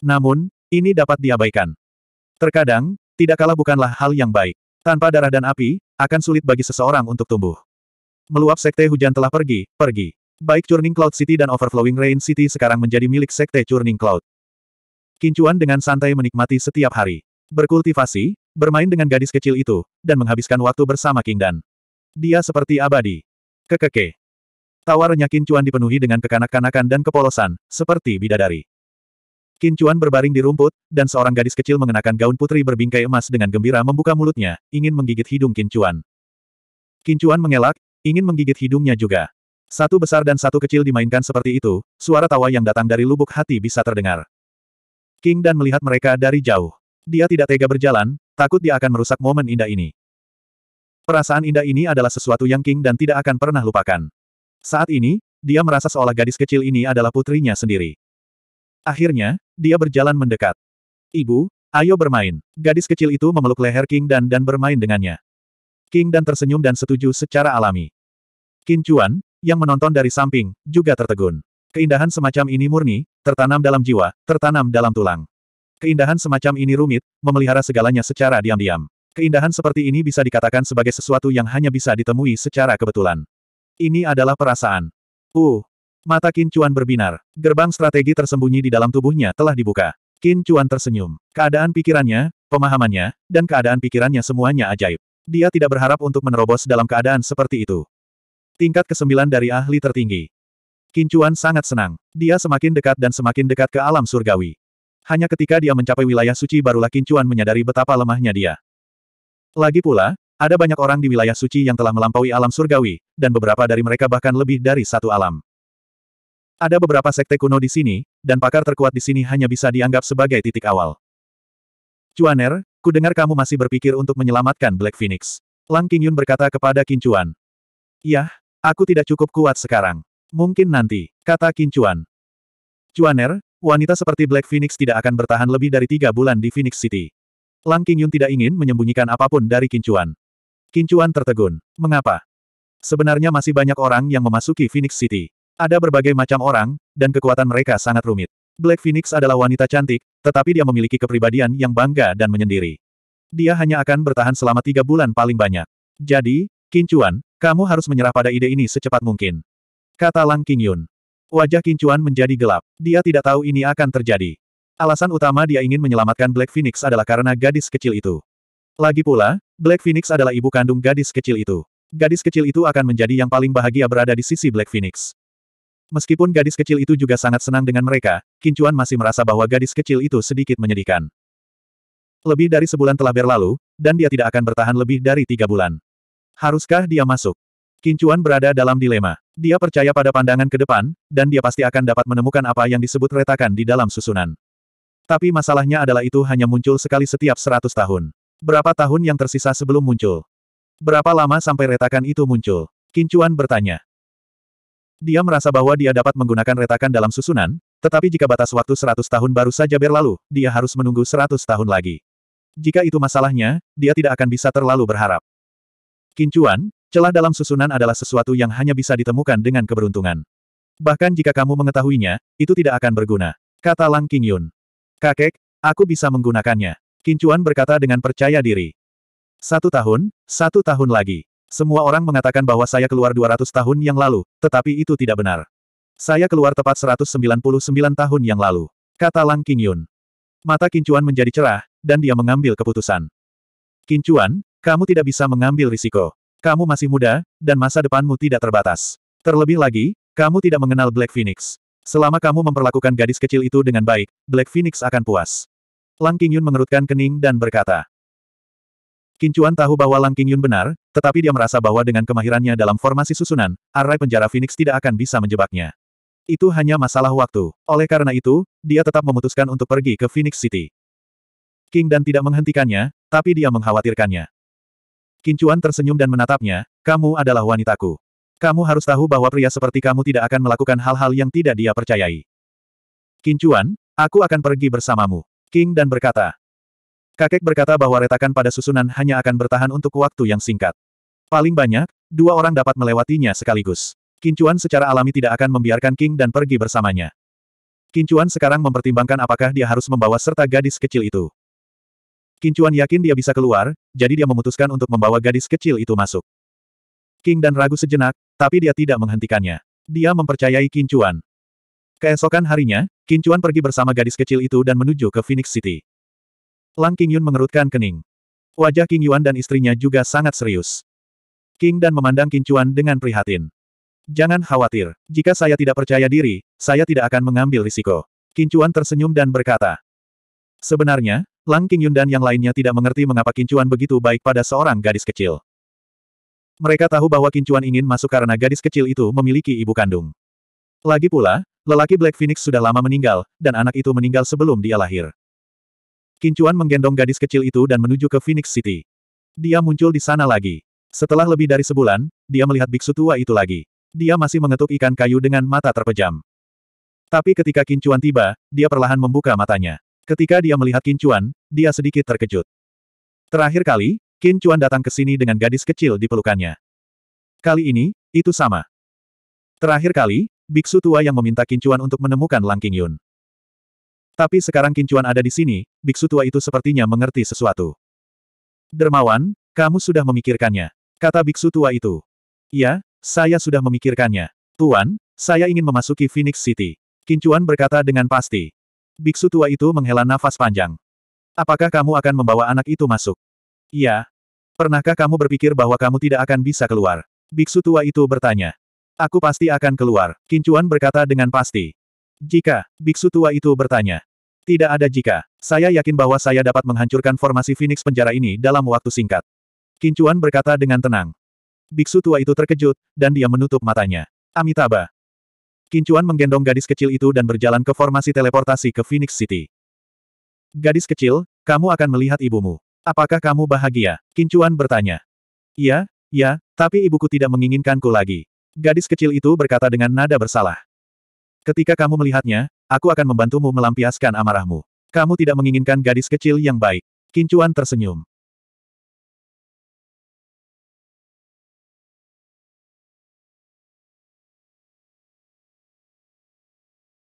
Namun, ini dapat diabaikan. Terkadang, tidak kalah bukanlah hal yang baik. Tanpa darah dan api, akan sulit bagi seseorang untuk tumbuh. Meluap Sekte Hujan telah pergi, pergi. Baik Churning Cloud City dan Overflowing Rain City sekarang menjadi milik Sekte Churning Cloud. Kincuan dengan santai menikmati setiap hari. Berkultivasi, bermain dengan gadis kecil itu, dan menghabiskan waktu bersama King Dan. Dia seperti abadi. Kekeke. Tawarnya Kincuan dipenuhi dengan kekanak-kanakan dan kepolosan, seperti bidadari. Kincuan berbaring di rumput, dan seorang gadis kecil mengenakan gaun putri berbingkai emas dengan gembira membuka mulutnya, ingin menggigit hidung Kincuan. Kincuan mengelak, ingin menggigit hidungnya juga. Satu besar dan satu kecil dimainkan seperti itu, suara tawa yang datang dari lubuk hati bisa terdengar. King dan melihat mereka dari jauh. Dia tidak tega berjalan, takut dia akan merusak momen indah ini. Perasaan indah ini adalah sesuatu yang King dan tidak akan pernah lupakan. Saat ini, dia merasa seolah gadis kecil ini adalah putrinya sendiri. Akhirnya, dia berjalan mendekat. Ibu, ayo bermain. Gadis kecil itu memeluk leher King Dan dan bermain dengannya. King Dan tersenyum dan setuju secara alami. Kin Chuan, yang menonton dari samping, juga tertegun. Keindahan semacam ini murni, tertanam dalam jiwa, tertanam dalam tulang. Keindahan semacam ini rumit, memelihara segalanya secara diam-diam. Keindahan seperti ini bisa dikatakan sebagai sesuatu yang hanya bisa ditemui secara kebetulan. Ini adalah perasaan. Uh, mata Qin Chuan berbinar. Gerbang strategi tersembunyi di dalam tubuhnya telah dibuka. Qin Chuan tersenyum. Keadaan pikirannya, pemahamannya, dan keadaan pikirannya semuanya ajaib. Dia tidak berharap untuk menerobos dalam keadaan seperti itu. Tingkat ke-9 dari ahli tertinggi. Kincuan sangat senang. Dia semakin dekat dan semakin dekat ke alam surgawi. Hanya ketika dia mencapai wilayah suci barulah Kincuan menyadari betapa lemahnya dia. Lagi pula, ada banyak orang di wilayah suci yang telah melampaui alam surgawi, dan beberapa dari mereka bahkan lebih dari satu alam. Ada beberapa sekte kuno di sini, dan pakar terkuat di sini hanya bisa dianggap sebagai titik awal. Cuaner, ku dengar kamu masih berpikir untuk menyelamatkan Black Phoenix. Lang Qingyun berkata kepada Kincuan. Yah, Aku tidak cukup kuat sekarang. Mungkin nanti, kata Qin Chuan. Chuaner, wanita seperti Black Phoenix tidak akan bertahan lebih dari tiga bulan di Phoenix City. Lang Qingyun tidak ingin menyembunyikan apapun dari Qin Chuan. tertegun. Mengapa? Sebenarnya masih banyak orang yang memasuki Phoenix City. Ada berbagai macam orang, dan kekuatan mereka sangat rumit. Black Phoenix adalah wanita cantik, tetapi dia memiliki kepribadian yang bangga dan menyendiri. Dia hanya akan bertahan selama tiga bulan paling banyak. Jadi, Qin kamu harus menyerah pada ide ini secepat mungkin. Kata Lang Qingyun. Wajah Kincuan menjadi gelap. Dia tidak tahu ini akan terjadi. Alasan utama dia ingin menyelamatkan Black Phoenix adalah karena gadis kecil itu. Lagi pula, Black Phoenix adalah ibu kandung gadis kecil itu. Gadis kecil itu akan menjadi yang paling bahagia berada di sisi Black Phoenix. Meskipun gadis kecil itu juga sangat senang dengan mereka, Kincuan masih merasa bahwa gadis kecil itu sedikit menyedihkan. Lebih dari sebulan telah berlalu, dan dia tidak akan bertahan lebih dari tiga bulan. Haruskah dia masuk? Kincuan berada dalam dilema. Dia percaya pada pandangan ke depan, dan dia pasti akan dapat menemukan apa yang disebut retakan di dalam susunan. Tapi masalahnya adalah itu hanya muncul sekali setiap seratus tahun. Berapa tahun yang tersisa sebelum muncul? Berapa lama sampai retakan itu muncul? Kincuan bertanya. Dia merasa bahwa dia dapat menggunakan retakan dalam susunan, tetapi jika batas waktu seratus tahun baru saja berlalu, dia harus menunggu seratus tahun lagi. Jika itu masalahnya, dia tidak akan bisa terlalu berharap. Kincuan, celah dalam susunan adalah sesuatu yang hanya bisa ditemukan dengan keberuntungan. Bahkan jika kamu mengetahuinya, itu tidak akan berguna. Kata Lang Qingyun. Kakek, aku bisa menggunakannya. Kincuan berkata dengan percaya diri. Satu tahun, satu tahun lagi. Semua orang mengatakan bahwa saya keluar 200 tahun yang lalu, tetapi itu tidak benar. Saya keluar tepat 199 tahun yang lalu. Kata Lang Qingyun. Mata Kincuan menjadi cerah, dan dia mengambil keputusan. Kincuan, kamu tidak bisa mengambil risiko. Kamu masih muda, dan masa depanmu tidak terbatas. Terlebih lagi, kamu tidak mengenal Black Phoenix. Selama kamu memperlakukan gadis kecil itu dengan baik, Black Phoenix akan puas. Lang Qingyun mengerutkan kening dan berkata. Kincuan tahu bahwa Lang Qingyun benar, tetapi dia merasa bahwa dengan kemahirannya dalam formasi susunan, arai penjara Phoenix tidak akan bisa menjebaknya. Itu hanya masalah waktu. Oleh karena itu, dia tetap memutuskan untuk pergi ke Phoenix City. King dan tidak menghentikannya, tapi dia mengkhawatirkannya. Kincuan tersenyum dan menatapnya, kamu adalah wanitaku. Kamu harus tahu bahwa pria seperti kamu tidak akan melakukan hal-hal yang tidak dia percayai. Kincuan, aku akan pergi bersamamu. King dan berkata. Kakek berkata bahwa retakan pada susunan hanya akan bertahan untuk waktu yang singkat. Paling banyak, dua orang dapat melewatinya sekaligus. Kincuan secara alami tidak akan membiarkan King dan pergi bersamanya. Kincuan sekarang mempertimbangkan apakah dia harus membawa serta gadis kecil itu. Kincuan yakin dia bisa keluar, jadi dia memutuskan untuk membawa gadis kecil itu masuk. King dan ragu sejenak, tapi dia tidak menghentikannya. Dia mempercayai Kincuan. Keesokan harinya, Kincuan pergi bersama gadis kecil itu dan menuju ke Phoenix City. Lang King Yun mengerutkan kening. Wajah King Yuan dan istrinya juga sangat serius. King dan memandang Kincuan dengan prihatin. Jangan khawatir, jika saya tidak percaya diri, saya tidak akan mengambil risiko. Kincuan tersenyum dan berkata. Sebenarnya, Lang King Yun dan yang lainnya tidak mengerti mengapa kincuan begitu baik pada seorang gadis kecil. Mereka tahu bahwa kincuan ingin masuk karena gadis kecil itu memiliki ibu kandung. Lagi pula, lelaki Black Phoenix sudah lama meninggal, dan anak itu meninggal sebelum dia lahir. Kincuan menggendong gadis kecil itu dan menuju ke Phoenix City. Dia muncul di sana lagi. Setelah lebih dari sebulan, dia melihat biksu tua itu lagi. Dia masih mengetuk ikan kayu dengan mata terpejam. Tapi ketika Kincuan tiba, dia perlahan membuka matanya. Ketika dia melihat Qin dia sedikit terkejut. Terakhir kali, Qin datang ke sini dengan gadis kecil di pelukannya. Kali ini, itu sama. Terakhir kali, biksu tua yang meminta Qin untuk menemukan Lang King Yun. Tapi sekarang Qin ada di sini, biksu tua itu sepertinya mengerti sesuatu. Dermawan, kamu sudah memikirkannya, kata biksu tua itu. Ya, saya sudah memikirkannya. Tuan, saya ingin memasuki Phoenix City. Qin berkata dengan pasti. Biksu tua itu menghela nafas panjang. Apakah kamu akan membawa anak itu masuk? Iya. Pernahkah kamu berpikir bahwa kamu tidak akan bisa keluar? Biksu tua itu bertanya. Aku pasti akan keluar, Kincuan berkata dengan pasti. Jika, biksu tua itu bertanya. Tidak ada jika. Saya yakin bahwa saya dapat menghancurkan formasi Phoenix penjara ini dalam waktu singkat. Kincuan berkata dengan tenang. Biksu tua itu terkejut, dan dia menutup matanya. Amitabha, Kincuan menggendong gadis kecil itu dan berjalan ke formasi teleportasi ke Phoenix City. Gadis kecil, kamu akan melihat ibumu. Apakah kamu bahagia? Kincuan bertanya. Iya, ya, tapi ibuku tidak menginginkanku lagi. Gadis kecil itu berkata dengan nada bersalah. Ketika kamu melihatnya, aku akan membantumu melampiaskan amarahmu. Kamu tidak menginginkan gadis kecil yang baik. Kincuan tersenyum.